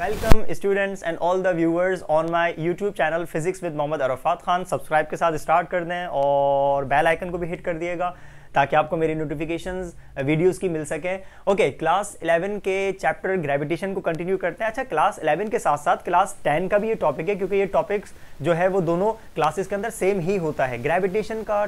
Welcome students and all the viewers on my YouTube channel physics with Mohammad Arafat Khan subscribe के साथ start कर दें और बेल आइकन को भी हिट कर दिएगा ताकि आपको मेरी नोटिफिकेशंस वीडियोस की मिल सके ओके क्लास 11 के चैप्टर ग्रेविटेशन को कंटिन्यू करते हैं अच्छा क्लास 11 के साथ साथ क्लास 10 का भी ये टॉपिक है क्योंकि ये टॉपिक्स जो है वो दोनों क्लासेस के अंदर सेम ही होता है ग्रेविटेशन का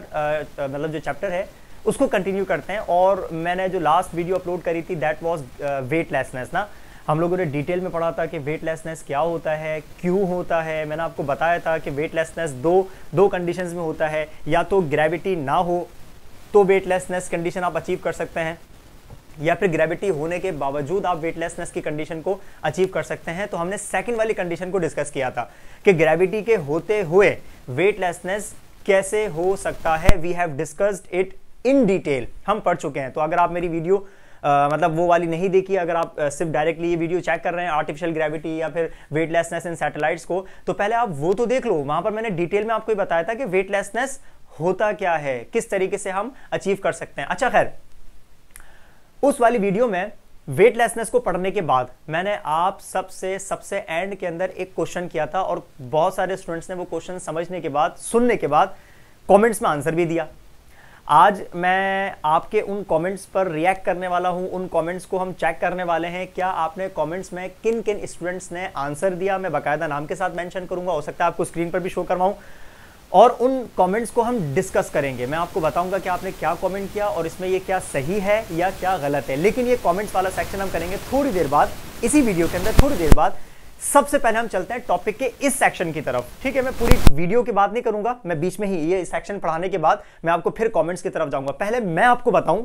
मतलब जो चैप्टर है उसको कंटिन्यू करते हैं और मैंने जो लास्ट वीडियो अपलोड करी थी दैट वॉज वेटलेसनेस ना हम लोगों ने डिटेल में पढ़ा था कि वेटलेसनेस क्या होता है क्यों होता है मैंने आपको बताया था कि वेटलेसनेस दो दो कंडीशंस में होता है या तो ग्रेविटी ना हो तो वेटलेसनेस कंडीशन आप अचीव कर सकते हैं या फिर ग्रेविटी होने के बावजूद आप वेटलेसनेस की कंडीशन को अचीव कर सकते हैं तो हमने सेकंड वाली कंडीशन को डिस्कस किया था कि ग्रेविटी के होते हुए वेटलेसनेस कैसे हो सकता है we have discussed it in detail हम पढ़ चुके हैं तो अगर आप मेरी वीडियो आ, मतलब वो वाली नहीं देखी अगर आप आ, सिर्फ डायरेक्टली ये वीडियो चेक कर रहे हैं आर्टिफिशियल ग्रेविटी या फिर वेटलेसनेस इन सैटेलाइट्स को तो पहले आप वो तो देख लो वहां पर मैंने डिटेल में आपको बताया था कि वेटलेसनेस होता क्या है किस तरीके से हम अचीव कर सकते हैं अच्छा खैर उस वाली वीडियो में वेटलेसनेस को पढ़ने के बाद मैंने आप सबसे सबसे एंड के अंदर एक क्वेश्चन किया था और बहुत सारे स्टूडेंट्स ने वो क्वेश्चन समझने के बाद सुनने के बाद कमेंट्स में आंसर भी दिया आज मैं आपके उन कमेंट्स पर रिएक्ट करने वाला हूं उन कमेंट्स को हम चेक करने वाले हैं क्या आपने कमेंट्स में किन किन स्टूडेंट्स ने आंसर दिया मैं बाकायदा नाम के साथ मेंशन करूंगा हो सकता है आपको स्क्रीन पर भी शो करवाऊं और उन कमेंट्स को हम डिस्कस करेंगे मैं आपको बताऊंगा कि आपने क्या कमेंट किया और इसमें ये क्या सही है या क्या गलत है लेकिन ये कमेंट्स वाला सेक्शन हम करेंगे थोड़ी देर बाद इसी वीडियो के अंदर थोड़ी देर बाद सबसे पहले हम चलते हैं टॉपिक के इस सेक्शन की तरफ ठीक है मैं पूरी वीडियो की बात नहीं करूंगा मैं बीच में ही ये सेक्शन पढ़ाने के बाद मैं आपको फिर कमेंट्स की तरफ जाऊंगा पहले मैं आपको बताऊं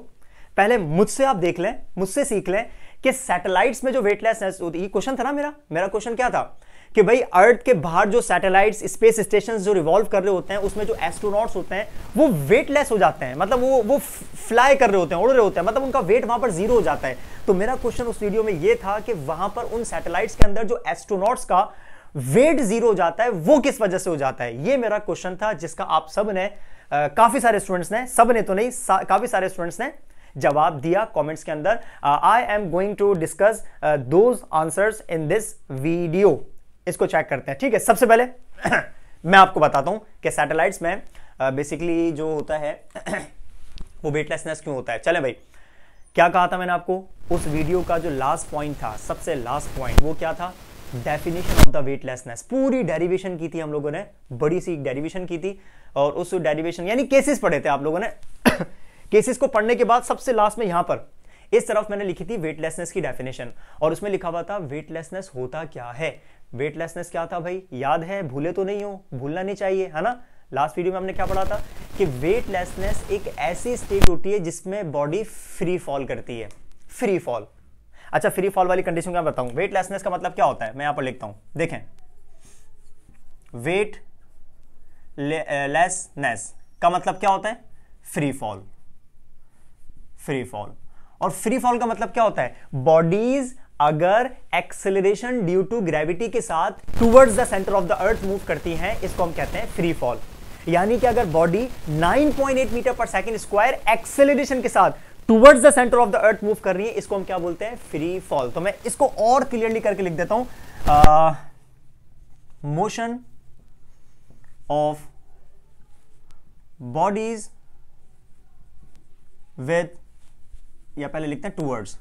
पहले मुझसे आप देख लें मुझसे सीख लें कि सैटेलाइट्स में जो वेटलेसनेस होती क्वेश्चन था ना मेरा मेरा क्वेश्चन क्या था कि भाई अर्थ के बाहर जो सैटेलाइट्स स्पेस स्टेशन जो रिवॉल्व कर रहे होते हैं उसमें जो एस्ट्रोनॉट्स होते हैं वो वेटलेस हो जाते हैं मतलब वो वो फ्लाई कर रहे होते हैं उड़ रहे होते हैं मतलब उनका वेट वहां पर जीरो हो जाता है तो मेरा क्वेश्चन उस वीडियो में ये था कि वहां पर उन सैटेलाइट्स के अंदर जो एस्ट्रोनॉट्स का वेट जीरो हो जाता है वो किस वजह से हो जाता है ये मेरा क्वेश्चन था जिसका आप सब ने आ, काफी सारे स्टूडेंट्स ने सब ने तो नहीं सा, काफी सारे स्टूडेंट्स ने जवाब दिया कमेंट्स के अंदर I am going to discuss those answers in this video इसको चेक करते हैं ठीक है सबसे पहले मैं आपको बताता हूं कि सैटेलाइट्स में बेसिकली जो होता है वो वेटलेसनेस क्यों होता है चले भाई क्या कहा था मैंने आपको उस वीडियो का जो लास्ट पॉइंट था सबसे लास्ट पॉइंट वो क्या था डेफिनेशन ऑफ द वेटलेसनेस पूरी डेरिवेशन की थी हम लोगों ने बड़ी सी डेरिवेशन की थी और उस डेरिवेशन यानी केसेस पढ़े थे आप लोगों ने केसेस को पढ़ने के बाद सबसे लास्ट में यहां पर इस तरफ मैंने लिखी थी वेटलेसनेस की डेफिनेशन और उसमें लिखा हुआ था वेटलेसनेस होता क्या है वेटलेसनेस क्या था भाई याद है भूले तो नहीं हो भूलना नहीं चाहिए है ना लास्ट वीडियो में हमने क्या पढ़ा था कि वेटलेसनेस एक ऐसी स्टेट होती है जिसमें बॉडी फ्री फॉल करती है फ्री फॉल अच्छा फ्री फॉल वाली कंडीशन क्या बताऊं वेटलेसनेस का मतलब क्या होता है मैं यहां पर लिखता हूं देखें वेट लेसनेस का मतलब क्या होता है फ्री फॉल फ्री फॉल और फ्री फॉल का मतलब क्या होता है बॉडीज अगर एक्सेलरेशन ड्यू टू ग्रेविटी के साथ towards the centre of the earth move करती है इसको हम कहते हैं फ्री फॉल यानी कि अगर body 9.8 metre per second square acceleration के साथ towards the centre of the earth move कर रही है इसको हम क्या बोलते हैं फ्री फॉल तो मैं इसको और क्लियरली करके लिख देता हूं मोशन ऑफ बॉडीज विथ या पहले लिखते हैं towards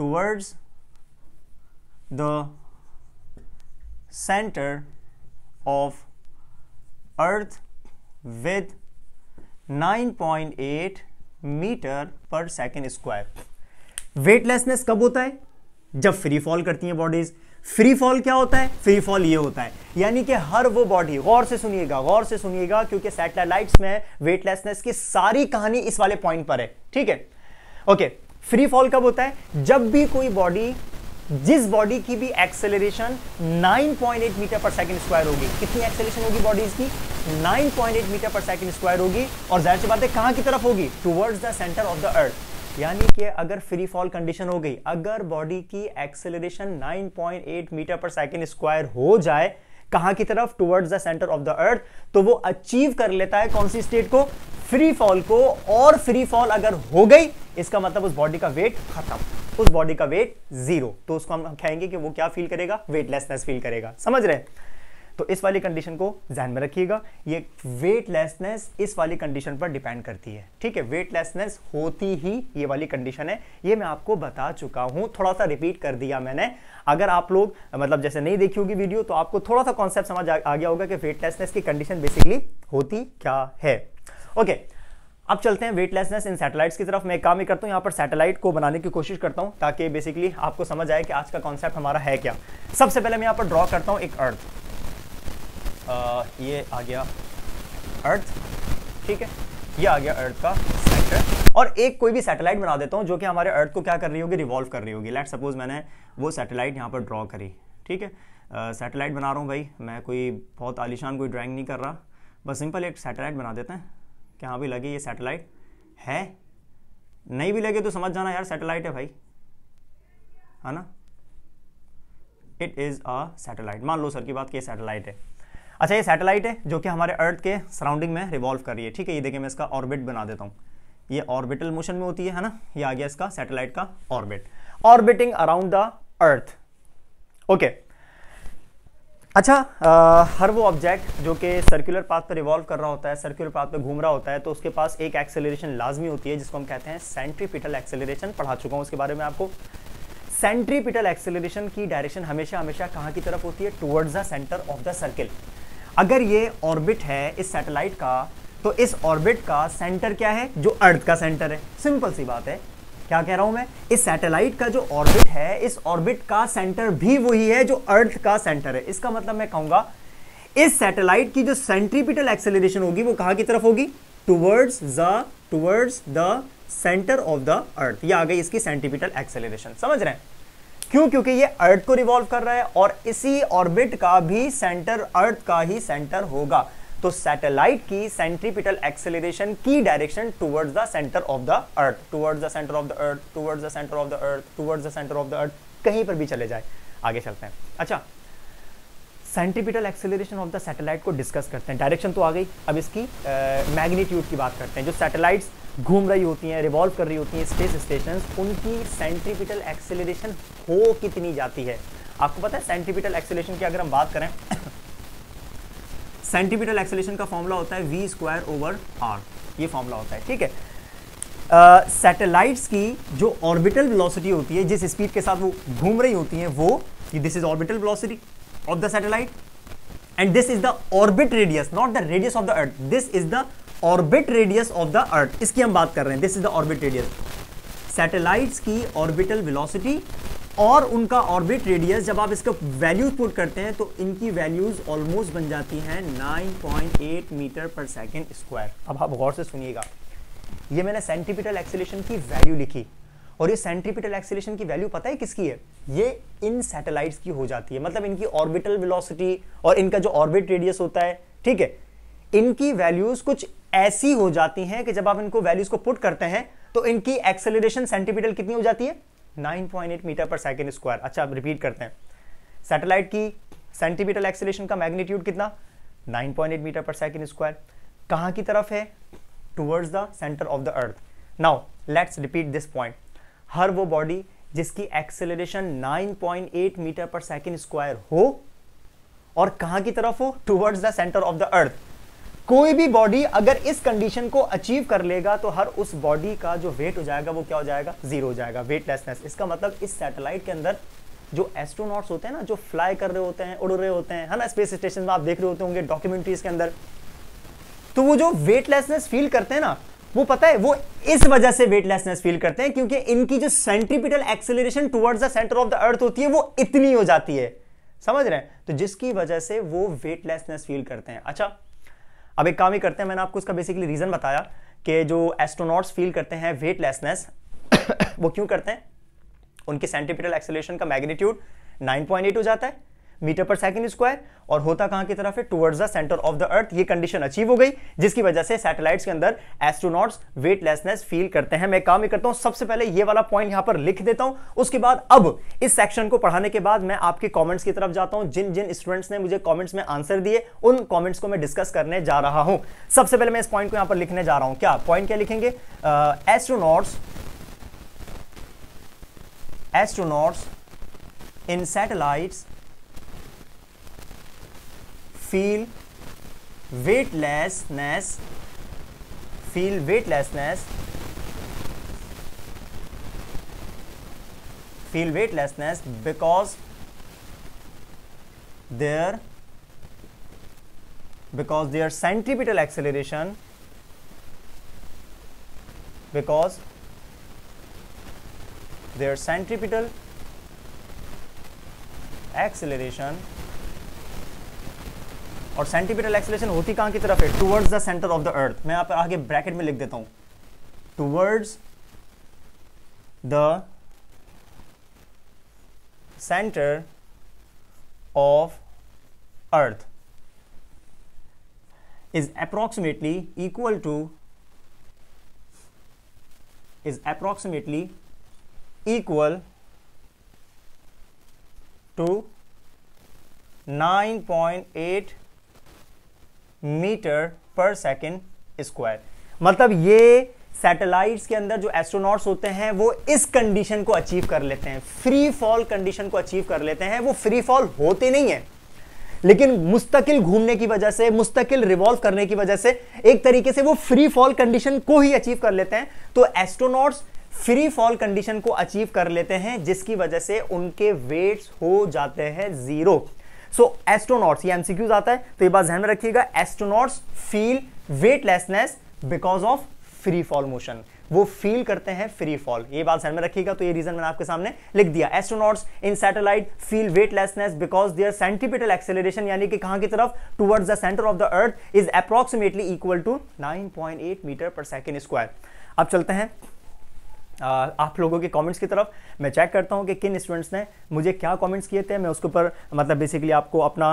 towards the center of earth with 9.8 metre per second square weightlessness कब होता है जब फ्री फॉल करती हैं बॉडीज फ्री फॉल क्या होता है फ्री फॉल ये होता है यानी कि हर वो बॉडी गौर से सुनिएगा गौर से सुनिएगा क्योंकि सैटेलाइट्स में वेटलेसनेस की सारी कहानी इस वाले पॉइंट पर है ठीक है ओके okay. फ्री फॉल कब होता है जब भी कोई बॉडी जिस बॉडी की भी acceleration 9.8 metre per second square होगी कितनी एक्सेलरेशन होगी बॉडीज की 9.8 मीटर पर सेकंड स्क्वायर होगी और जाहिर सी बात है कहां की तरफ होगी towards the centre of the earth यानी कि अगर फ्री फॉल कंडीशन हो गई अगर बॉडी की acceleration 9.8 metre per second square हो जाए कहां की तरफ towards the centre of the earth तो वो अचीव कर लेता है कौन सी स्टेट को फ्री फॉल को और फ्री फॉल अगर हो गई इसका मतलब उस बॉडी का वेट खत्म उस बॉडी का वेट जीरो तो उसको हम कहेंगे कि वो क्या फील करेगा वेटलेसनेस फील करेगा समझ रहे हैं तो इस वाली कंडीशन को ध्यान में रखिएगा ये वेटलेसनेस इस वाली कंडीशन पर डिपेंड करती है ठीक है वेटलेसनेस होती ही ये वाली कंडीशन है ये मैं आपको बता चुका हूँ थोड़ा सा रिपीट कर दिया मैंने अगर आप लोग मतलब जैसे नहीं देखी होगी वीडियो तो आपको थोड़ा सा कॉन्सेप्ट समझ आ, गया होगा कि वेटलेसनेस की कंडीशन बेसिकली होती क्या है ओके अब चलते हैं वेटलेसनेस इन सैटेलाइट्स की तरफ मैं काम ही करता हूँ यहाँ पर सैटेलाइट को बनाने की कोशिश करता हूँ ताकि बेसिकली आपको समझ आए कि आज का कॉन्सेप्ट हमारा है क्या सबसे पहले मैं यहाँ पर ड्रॉ करता हूँ एक अर्थ आ, ये आ गया अर्थ ठीक है ये आ गया अर्थ का सेंटर और एक कोई भी सैटेलाइट बना देता हूँ जो कि हमारे अर्थ को क्या कर रही होगी रिवॉल्व कर रही होगी लेट सपोज मैंने वो सैटेलाइट यहाँ पर ड्रॉ करी ठीक है सैटेलाइट बना रहा हूँ भाई मैं कोई बहुत आलिशान कोई ड्राइंग नहीं कर रहा बस सिंपल एक सैटेलाइट बना देते हैं कि हाँ भी लगे ये सैटेलाइट है नहीं भी लगे तो समझ जाना यार सैटेलाइट है भाई है ना इट इज़ अ सैटेलाइट मान लो सर की बात कि सैटेलाइट है अच्छा ये सैटेलाइट है जो कि हमारे अर्थ के सराउंडिंग में रिवॉल्व कर रही है ठीक है ये देखिए मैं इसका ऑर्बिट बना देता हूँ ये ऑर्बिटल मोशन में होती है है ना ये आ गया इसका सैटेलाइट का orbit orbiting around the earth okay अच्छा आ, हर वो ऑब्जेक्ट जो कि सर्कुलर पाथ पर रिवॉल्व कर रहा होता है सर्कुलर पाथ पर घूम रहा होता है तो उसके पास एक एक्सेलरेशन लाजमी होती है जिसको हम कहते हैं सेंट्रीपिटल एक्सेलरेशन पढ़ा चुका हूँ उसके बारे में आपको सेंट्रीपिटल एक्सेलरेशन की डायरेक्शन हमेशा हमेशा कहाँ की तरफ होती है towards the centre of the circle अगर ये ऑर्बिट है इस सैटेलाइट का तो इस ऑर्बिट का सेंटर क्या है जो अर्थ का सेंटर है सिंपल सी बात है क्या कह रहा हूं मैं इस सैटेलाइट का जो ऑर्बिट है इस ऑर्बिट का सेंटर भी वही है जो अर्थ का सेंटर है इसका मतलब मैं कहूंगा इस सैटेलाइट की जो सेंट्रीपिटल एक्सेलरेशन होगी वो कहा की तरफ होगी towards the towards the centre of the earth ये आ गई इसकी सेंट्रीपिटल एक्सेलरेशन समझ रहे हैं क्यों क्योंकि ये अर्थ को रिवॉल्व कर रहा है और इसी ऑर्बिट का भी सेंटर अर्थ का ही सेंटर होगा तो सैटेलाइट की सेंट्रीपिटल एक्सेलरेशन की direction towards the centre of the earth towards the centre of the earth towards the centre of the earth towards the centre of the earth कहीं पर भी चले जाए आगे चलते हैं अच्छा centripetal acceleration of the satellite को डिस्कस करते हैं डायरेक्शन तो आ गई अब इसकी मैग्नीट्यूड की बात करते हैं जो सैटेलाइट्स घूम रही होती हैं रिवॉल्व कर रही होती हैं स्पेस स्टेशन उनकी सेंट्रीपिटल एक्सेलरेशन हो कितनी जाती है आपको पता है सेंट्रीपिटल एक्सेलेशन की अगर हम बात करें सेंट्रीपिटल एक्सेलेशन का फॉर्मूला होता है वी स्क्वायर ओवर आर ये फॉर्मूला होता है ठीक है सैटेलाइट्स uh, की जो ऑर्बिटल वेलोसिटी होती है जिस स्पीड के साथ वो घूम रही होती हैं वो this is orbital velocity of the satellite and this is the orbit radius not the radius of the earth this is the orbit radius of the earth इसकी हम बात कर रहे हैं this is the orbit radius satellites की orbital velocity और उनका orbit radius जब आप इसका वैल्यूज पुट करते हैं तो इनकी वैल्यूज ऑलमोस्ट बन जाती हैं 9.8 मीटर पर सेकेंड स्क्वायर अब आप गौर से सुनिएगा ये मैंने सेंटीमीटर एक्सेलेशन की वैल्यू लिखी और ये सेंट्रीपिटल एक्सीलेशन की वैल्यू पता है किसकी है ये इन सैटेलाइट्स की हो जाती है मतलब इनकी ऑर्बिटल वेलोसिटी और इनका जो ऑर्बिट रेडियस होता है ठीक है इनकी वैल्यूज कुछ ऐसी हो जाती हैं कि जब आप इनको वैल्यूज को पुट करते हैं तो इनकी एक्सेलरेशन सेंटीपिटल कितनी हो जाती है 9.8 मीटर पर सेकेंड स्क्वायर अच्छा आप रिपीट करते हैं सैटेलाइट की सेंटीपिटल एक्सेलेशन का मैग्नीट्यूड कितना 9.8 मीटर पर सेकेंड स्क्वायर कहां की तरफ है towards the centre of the earth now let's repeat this point हर वो बॉडी जिसकी acceleration 9.8 metre per second square हो और कहां की तरफ हो towards the centre of the earth कोई भी बॉडी अगर इस कंडीशन को अचीव कर लेगा तो हर उस बॉडी का जो वेट हो जाएगा वो क्या हो जाएगा जीरो हो जाएगा वेटलेसनेस इसका मतलब इस सैटेलाइट के अंदर जो एस्ट्रोनॉट्स होते हैं ना जो फ्लाई कर रहे होते हैं उड़ रहे होते हैं है ना स्पेस स्टेशन में आप देख रहे होते होंगे डॉक्यूमेंट्रीज के अंदर तो वो जो वेटलेसनेस फील करते हैं ना वो पता है वो इस वजह से वेटलेसनेस फील करते हैं क्योंकि इनकी जो centripetal acceleration towards the centre of the earth होती है वो इतनी हो जाती है समझ रहे हैं तो जिसकी वजह से वो वेटलेसनेस फील करते हैं अच्छा अब एक काम ही करते हैं मैंने आपको उसका बेसिकली रीज़न बताया कि जो एस्ट्रोनॉट्स फील करते हैं वेटलेसनेस वो क्यों करते हैं उनके सेंट्रीपिटल एक्सेलेशन का मैग्नीट्यूड 9.8 हो जाता है मीटर पर सेकंड स्क्वायर और होता कहां की तरफ है towards the centre of the earth ये कंडीशन अचीव हो गई जिसकी वजह से सैटेलाइट्स के अंदर एस्ट्रोनॉट्स वेटलेसनेस फील करते हैं मैं काम ही करता हूं सबसे पहले ये वाला पॉइंट यहां पर लिख देता हूं उसके बाद अब इस सेक्शन को पढ़ाने के बाद मैं आपके कॉमेंट्स की तरफ जाता हूं जिन जिन स्टूडेंट्स ने मुझे कॉमेंट्स में आंसर दिए उन कॉमेंट्स को मैं डिस्कस करने जा रहा हूं सबसे पहले मैं इस पॉइंट को यहां पर लिखने जा रहा हूं क्या पॉइंट क्या लिखेंगे astronauts astronauts in satellites feel weightlessness feel weightlessness feel weightlessness because their because their centripetal acceleration because their centripetal acceleration और सेंटीपीटल एक्सलेशन होती कहां की तरफ है towards the centre of the earth मैं आप पर आगे ब्रैकेट में लिख देता हूं towards the centre of earth equal to is approximately equal to nine point eight metre per second square मतलब ये सैटेलाइट्स के अंदर जो एस्ट्रोनॉट्स होते हैं वो इस कंडीशन को अचीव कर लेते हैं फ्री फॉल कंडीशन को अचीव कर लेते हैं वो फ्री फॉल होते नहीं है लेकिन मुस्तकिल घूमने की वजह से मुस्तकिल रिवॉल्व करने की वजह से एक तरीके से वो फ्री फॉल कंडीशन को ही अचीव कर लेते हैं तो एस्ट्रोनॉट्स फ्री फॉल कंडीशन को अचीव कर लेते हैं जिसकी वजह से उनके वेट्स हो जाते हैं जीरो सो एस्ट्रोनॉट्स ये एमसीक्यूज आता है तो ये बात ध्यान में रखिएगा astronauts feel weightlessness because of free fall motion वो फील करते हैं फ्री फॉल ये बात ध्यान में रखिएगा तो ये रीजन मैंने आपके सामने लिख दिया astronauts in satellite feel weightlessness because their centripetal acceleration यानी कि कहां की तरफ towards the centre of the earth is approximately equal to 9.8 metre per second square अब चलते हैं आप लोगों के कमेंट्स की तरफ मैं चेक करता हूँ कि किन स्टूडेंट्स ने मुझे क्या कमेंट्स किए थे मैं उसके ऊपर मतलब बेसिकली आपको अपना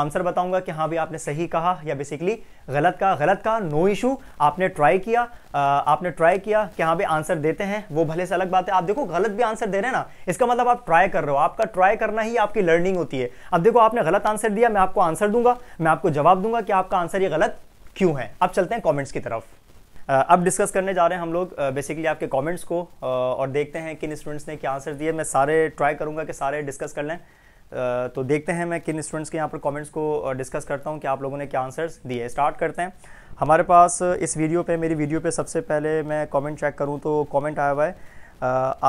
आंसर बताऊंगा कि हाँ भाई आपने सही कहा या बेसिकली गलत कहा गलत कहा नो इशू आपने ट्राई किया आपने ट्राई किया कि हाँ भाई आंसर देते हैं वो भले से अलग बात है आप देखो गलत भी आंसर दे रहे हैं ना इसका मतलब आप ट्राई कर रहे हो आपका ट्राई करना ही आपकी लर्निंग होती है अब देखो आपने गलत आंसर दिया मैं आपको आंसर दूंगा मैं आपको जवाब दूंगा कि आपका आंसर ये गलत क्यों है अब चलते हैं कॉमेंट्स की तरफ अब डिस्कस करने जा रहे हैं हम लोग बेसिकली आपके कमेंट्स को और देखते हैं किन स्टूडेंट्स ने क्या आंसर दिए मैं सारे ट्राई करूँगा कि सारे डिस्कस कर लें तो देखते हैं मैं किन स्टूडेंट्स के यहाँ पर कमेंट्स को डिस्कस करता हूँ कि आप लोगों ने क्या आंसर्स दिए स्टार्ट करते हैं हमारे पास इस वीडियो पर मेरी वीडियो पर सबसे पहले मैं कॉमेंट चेक करूँ तो कॉमेंट आया हुआ है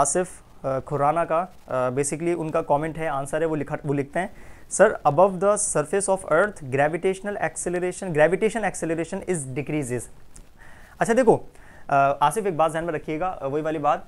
आसिफ खुराना का बेसिकली उनका कॉमेंट है आंसर है वो लिखा वो लिखते हैं sir above the surface of earth gravitational acceleration gravitation acceleration is decreases अच्छा देखो आसिफ एक बात ध्यान में रखिएगा वही वाली बात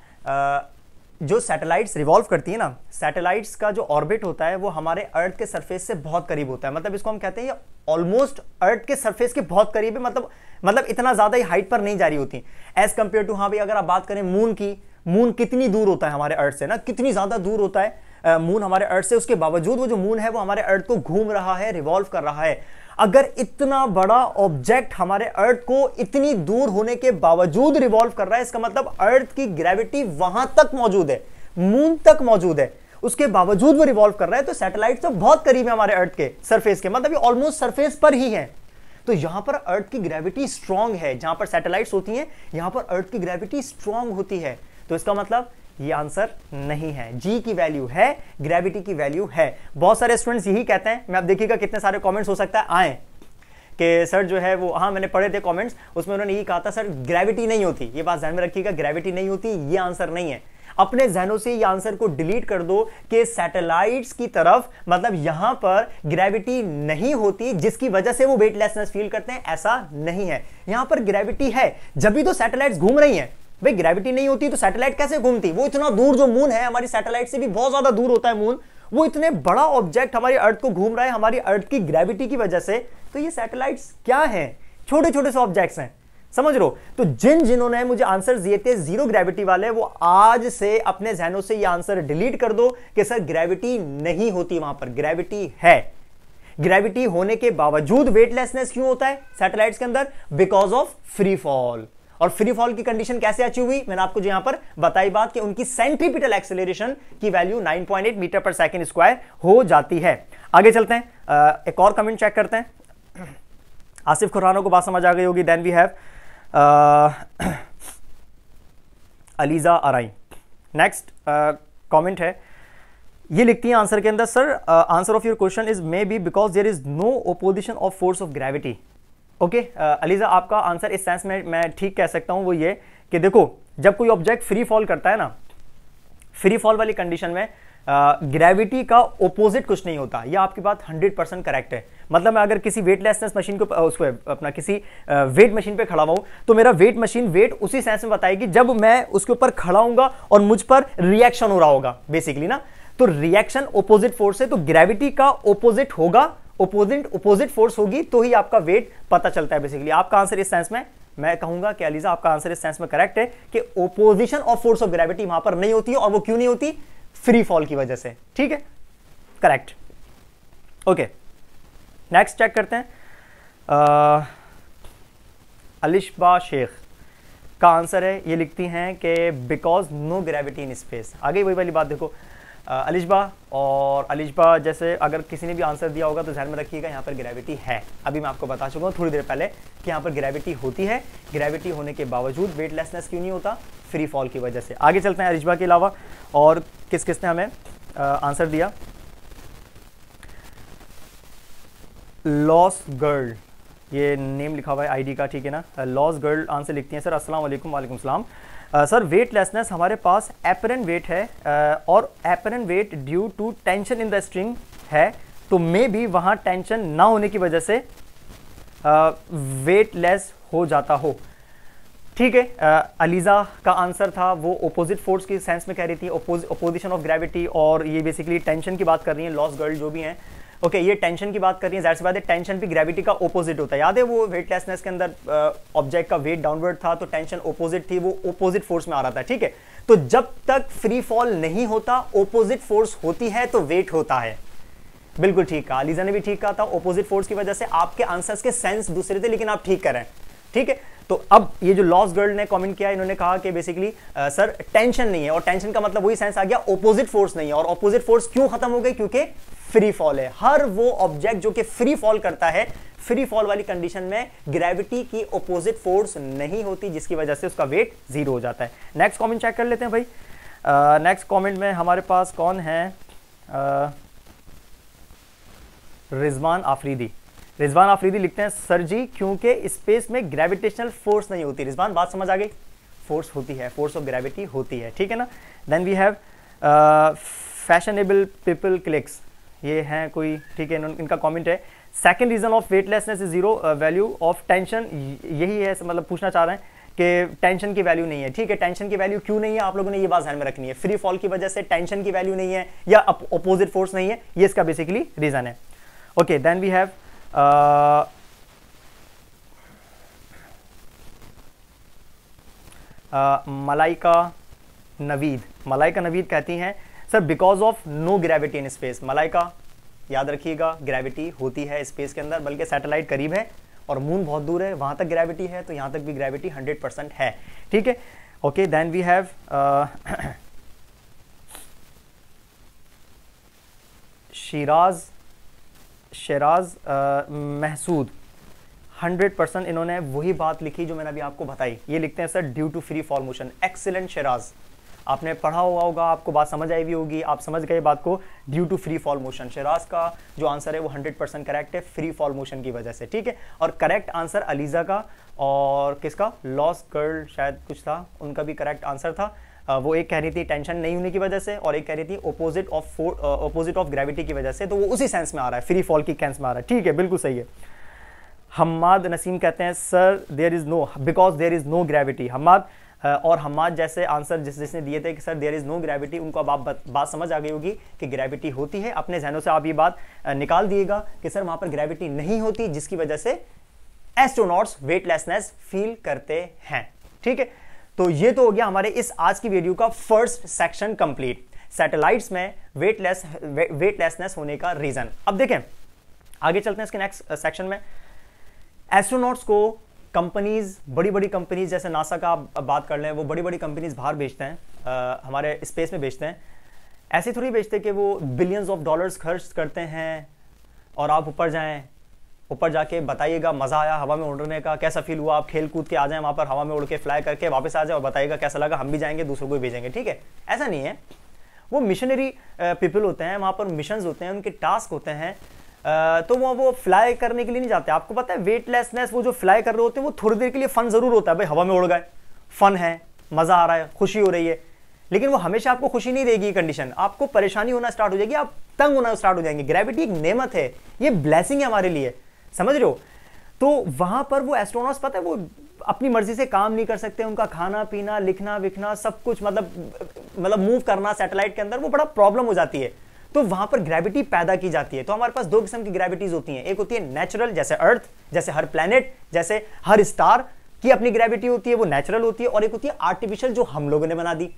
जो सैटेलाइट्स रिवॉल्व करती है ना सैटेलाइट्स का जो ऑर्बिट होता है वो हमारे अर्थ के सरफेस से बहुत करीब होता है मतलब इसको हम कहते हैं ये ऑलमोस्ट अर्थ के सरफेस के बहुत करीब है मतलब मतलब इतना ज़्यादा ही हाइट पर नहीं जारी होती एज कम्पेयर टू हाँ भाई अगर आप बात करें मून की मून कितनी दूर होता है हमारे अर्थ से ना कितनी ज़्यादा दूर होता है मून हमारे अर्थ से उसके बावजूद वो जो मून है वो हमारे अर्थ को घूम रहा है रिवॉल्व कर रहा है अगर इतना बड़ा ऑब्जेक्ट हमारे अर्थ को इतनी दूर होने के बावजूद रिवॉल्व कर रहा है इसका मतलब अर्थ की ग्रेविटी वहां तक मौजूद है मून तक मौजूद है उसके बावजूद वो रिवॉल्व कर रहा है तो सैटेलाइट तो बहुत करीब है हमारे अर्थ के सरफेस के मतलब ये ऑलमोस्ट सरफेस पर ही तो है तो यहां पर अर्थ की ग्रेविटी स्ट्रांग है जहां पर सैटेलाइट होती है यहां पर अर्थ की ग्रेविटी स्ट्रांग होती है तो इसका मतलब ये आंसर नहीं है जी की वैल्यू है ग्रेविटी की वैल्यू है बहुत सारे स्टूडेंट्स यही कहते हैं मैं आप देखिएगा कितने सारे कमेंट्स हो सकता है आए कि सर जो है वो हाँ मैंने पढ़े थे कमेंट्स उसमें उन्होंने ये कहा था सर ग्रेविटी नहीं होती ये बात ध्यान में रखिएगा ग्रेविटी नहीं होती ये आंसर नहीं है अपने जहनों से ये आंसर को डिलीट कर दो कि सैटेलाइट्स की तरफ मतलब यहां पर ग्रेविटी नहीं होती जिसकी वजह से वो वेटलेसनेस फील करते हैं ऐसा नहीं है यहां पर ग्रेविटी है जब भी तो सैटेलाइट्स घूम रही हैं भाई ग्रेविटी नहीं होती तो सैटेलाइट कैसे घूमती वो इतना दूर जो मून है हमारी सैटेलाइट से भी बहुत ज्यादा दूर होता है मून वो इतने बड़ा ऑब्जेक्ट हमारी अर्थ को घूम रहा है हमारी अर्थ की ग्रेविटी की वजह से तो ये सैटेलाइट्स क्या हैं छोटे छोटे से ऑब्जेक्ट्स हैं समझ रो तो जिन जिन्होंने मुझे आंसर दिए थे जीरो ग्रेविटी वाले वो आज से अपने जहनों से ये आंसर डिलीट कर दो कि सर ग्रेविटी नहीं होती वहां पर ग्रेविटी है ग्रेविटी होने के बावजूद वेटलेसनेस क्यों होता है सैटेलाइट्स के अंदर बिकॉज ऑफ फ्री फॉल और फ्री फॉल की कंडीशन कैसे अचीव हुई मैंने आपको यहां पर बताई बात कि उनकी सेंट्रीपिटल एक्सेलरेशन की value 9.8 metre per second square हो जाती है आगे चलते हैं आ, एक और कमेंट चेक करते हैं आसिफ खुराना को बात समझ आ गई होगी then we have Aliza Arai next comment है ये लिखती है आंसर के अंदर sir answer of your question is maybe because there is no opposition of force of gravity okay Aliza uh, आपका आंसर इस सेंस में मैं ठीक कह सकता हूँ वो ये कि देखो जब कोई ऑब्जेक्ट फ्री फॉल करता है ना फ्री फॉल वाली कंडीशन में ग्रेविटी uh, का ओपोजिट कुछ नहीं होता ये आपकी बात 100 परसेंट करेक्ट है मतलब मैं अगर किसी वेटलेसनेस मशीन को uh, उसको अपना किसी वेट uh, मशीन पे खड़ा हुआ तो मेरा वेट मशीन वेट उसी सेंस में बताएगी जब मैं उसके ऊपर खड़ा हूँ और मुझ पर रिएक्शन हो रहा होगा बेसिकली ना तो रिएक्शन ओपोजिट फोर्स है तो ग्रेविटी का ओपोजिट होगा ओपोजिट ओपोजिट फोर्स होगी तो ही आपका वेट पता चलता है बेसिकली आपका आंसर इस सेंस में मैं कहूंगा कि अलीजा आपका आंसर इस सेंस में करेक्ट है कि opposition of force of gravity वहां पर नहीं होती और वो क्यों नहीं होती फ्री फॉल की वजह से ठीक है करेक्ट ओके नेक्स्ट चेक करते हैं अलिशबा शेख का आंसर है ये लिखती हैं कि because no gravity in space आगे वही वाली बात देखो अलिजबा और अलिजबा जैसे अगर किसी ने भी आंसर दिया होगा तो ध्यान में रखिएगा यहाँ पर ग्रेविटी है अभी मैं आपको बता चुका हूँ थोड़ी देर पहले कि यहाँ पर ग्रेविटी होती है ग्रेविटी होने के बावजूद वेटलेसनेस क्यों नहीं होता फ्री फॉल की वजह से आगे चलते हैं अलिजबा के अलावा और किस किसने हमें आंसर दिया लॉस गर्ल ये नेम लिखा हुआ है आईडी का ठीक है ना लॉस गर्ल आंसर लिखती हैं सर अस्सलाम वालेकुम वालेकुम सलाम सर वेटलेसनेस हमारे पास एपरेंट वेट है आ, और apparent weight due to tension in the string है तो मे भी वहाँ टेंशन ना होने की वजह से वेटलेस हो जाता हो ठीक है अलीज़ा का आंसर था वो ओपोजिट फोर्स के सेंस में कह रही थी ओपोजिशन ऑफ ग्रेविटी और ये बेसिकली टेंशन की बात कर रही हैं लॉस गर्ल जो भी हैं ओके okay, ये टेंशन की बात कर रही है जाहिर सी बात है टेंशन भी ग्रेविटी का ओपोजिट होता है याद है वो वेटलेसनेस के अंदर ऑब्जेक्ट का वेट डाउनवर्ड था तो टेंशन ओपोजिट थी वो ओपोजिट फोर्स में आ रहा था ठीक है तो जब तक फ्री फॉल नहीं होता ओपोजिट फोर्स होती है तो वेट होता है बिल्कुल ठीक कहा अलीजा ने भी ठीक कहा था ओपोजिट फोर्स की वजह से आपके आंसर्स के सेंस दूसरे थे लेकिन आप ठीक करें ठीक है तो अब ये जो लॉस गर्ल ने कमेंट किया इन्होंने कहा कि बेसिकली सर टेंशन नहीं है और टेंशन का मतलब वही सेंस आ गया ऑपोजिट फोर्स नहीं है और ऑपोजिट फोर्स क्यों खत्म हो गई क्योंकि फ्री फॉल है हर वो ऑब्जेक्ट जो कि फ्री फॉल करता है फ्री फॉल वाली कंडीशन में ग्रेविटी की ओपोजिट फोर्स नहीं होती जिसकी वजह से उसका वेट जीरो हो जाता है नेक्स्ट कॉमेंट चेक कर लेते हैं भाई नेक्स्ट uh, कॉमेंट में हमारे पास कौन है uh, रिजवान आफरीदी रिजवान आफरीदी लिखते हैं सर जी क्योंकि स्पेस में ग्रेविटेशनल फोर्स नहीं होती रिजवान बात समझ आ गई फोर्स होती है फोर्स ऑफ ग्रेविटी होती है ठीक है ना then we have fashionable people clicks ये हैं कोई ठीक है इनका कमेंट है second reason of weightlessness is zero value of tension यही है मतलब पूछना चाह रहे हैं कि टेंशन की वैल्यू नहीं है ठीक है टेंशन की वैल्यू क्यों नहीं है आप लोगों ने ये बात ध्यान में रखनी है फ्री फॉल की वजह से टेंशन की वैल्यू नहीं है या अपोजिट फोर्स नहीं है ये इसका बेसिकली रीज़न है okay then we have Malaika Naveed Malaika Naveed कहती हैं sir because of no gravity in space Malaika याद रखिएगा ग्रेविटी होती है स्पेस के अंदर बल्कि सैटेलाइट करीब है और मून बहुत दूर है वहां तक ग्रेविटी है तो यहां तक भी ग्रेविटी 100 परसेंट है ठीक है okay then we have Shiraz Shiraz Mahmood 100 percent इन्होंने वही बात लिखी जो मैंने अभी आपको बताई ये लिखते हैं sir due to free fall motion excellent Shiraz आपने पढ़ा हुआ होगा आपको बात समझ आई हुई होगी आप समझ गए बात को due to free fall motion Shiraz का जो आंसर है वो 100 परसेंट करेक्ट है फ्री फॉल मोशन की वजह से ठीक है और करेक्ट आंसर अलीज़ा का और किसका लॉस गर्ल शायद कुछ था उनका भी करेक्ट आंसर था वो एक कह रही थी टेंशन नहीं होने की वजह से और एक कह रही थी opposite of opposite of gravity की वजह से तो वो उसी सेंस में आ रहा है फ्री फॉल की सेंस में आ रहा है ठीक है बिल्कुल सही है हम्माद नसीम कहते हैं sir there is no because there is no gravity Hammad और हमाद जैसे आंसर जिस जिसने दिए थे कि sir there is no gravity उनको अब आप बात, बात समझ आ गई होगी कि ग्रेविटी होती है अपने जहनों से आप ये बात निकाल दिएगा कि सर वहाँ पर ग्रेविटी नहीं होती जिसकी वजह से एस्ट्रोनॉट्स वेटलेसनेस फील करते हैं ठीक है तो ये तो हो गया हमारे इस आज की वीडियो का फर्स्ट सेक्शन कंप्लीट सैटेलाइट्स में वेटलेस वे, वेटलेसनेस होने का रीजन अब देखें आगे चलते हैं इसके नेक्स्ट सेक्शन uh, में एस्ट्रोनॉट्स को कंपनीज बड़ी बड़ी कंपनीज जैसे नासा का आप बात कर लें वो बड़ी बड़ी कंपनीज बाहर बेचते हैं आ, uh, हमारे स्पेस में बेचते हैं ऐसे थोड़ी बेचते कि वो बिलियंस ऑफ डॉलर्स खर्च करते हैं और आप ऊपर जाएं ऊपर जाके बताइएगा मज़ा आया हवा में उड़ने का कैसा फील हुआ आप खेल कूद के आ जाए वहाँ पर हवा में उड़ के फ्लाई करके वापस आ जाए और बताइएगा कैसा लगा हम भी जाएंगे दूसरों को भी भेजेंगे ठीक है ऐसा नहीं है वो मिशनरी पीपल होते हैं वहाँ पर मिशन होते हैं उनके टास्क होते हैं तो वो वो फ्लाई करने के लिए नहीं जाते आपको पता है वेटलेसनेस वो जो फ्लाई कर रहे होते हैं वो थोड़ी देर के लिए फ़न ज़रूर होता है भाई हवा में उड़ गए फ़न है मज़ा आ रहा है खुशी हो रही है लेकिन वो हमेशा आपको खुशी नहीं देगी कंडीशन आपको परेशानी होना स्टार्ट हो जाएगी आप तंग होना स्टार्ट हो जाएंगे ग्रेविटी एक नेमत है ये ब्लेसिंग है हमारे लिए समझ रहे हो तो वहां पर वो एस्ट्रोनॉट्स पता है वो अपनी मर्जी से काम नहीं कर सकते उनका खाना पीना लिखना विखना सब कुछ मतलब मतलब मूव करना सैटेलाइट के अंदर वो बड़ा प्रॉब्लम हो जाती है तो वहां पर ग्रेविटी पैदा की जाती है तो हमारे पास दो किस्म की ग्रेविटीज होती हैं एक होती है नेचुरल जैसे अर्थ जैसे हर प्लेनेट जैसे हर स्टार की अपनी ग्रेविटी होती है वो नेचुरल होती है और एक होती है आर्टिफिशियल जो हम लोगों ने बना दी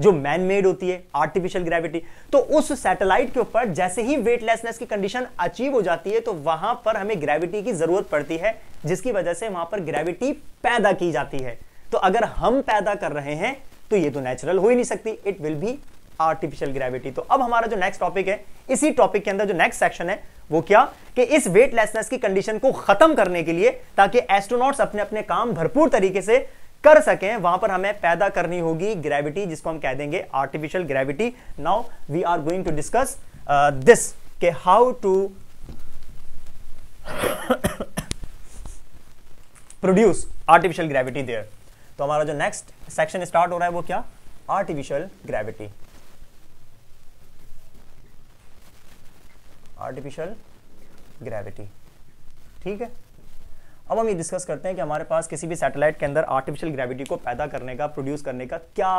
जो मैन मेड होती है आर्टिफिशियल ग्रेविटी तो उस सैटेलाइट के ऊपर जैसे ही वेटलेसनेस की कंडीशन अचीव हो जाती है तो वहां पर हमें ग्रेविटी की जरूरत पड़ती है जिसकी वजह से वहां पर ग्रेविटी पैदा की जाती है तो अगर हम पैदा कर रहे हैं तो ये तो नेचुरल हो ही नहीं सकती it will be artificial gravity तो अब हमारा जो नेक्स्ट टॉपिक है इसी टॉपिक के अंदर जो नेक्स्ट सेक्शन है वो क्या कि इस वेटलेसनेस की कंडीशन को खत्म करने के लिए ताकि एस्ट्रोनॉट्स अपने अपने काम भरपूर तरीके से कर सकें वहां पर हमें पैदा करनी होगी ग्रेविटी जिसको हम कह देंगे artificial gravity now we are going to discuss this के how to produce artificial gravity there तो हमारा जो नेक्स्ट सेक्शन स्टार्ट हो रहा है वो क्या आर्टिफिशियल ग्रेविटी आर्टिफिशियल ग्रेविटी ठीक है अब हम ये डिस्कस करते हैं कि हमारे पास किसी भी सैटेलाइट के अंदर आर्टिफिशियल ग्रेविटी को पैदा करने का प्रोड्यूस करने का क्या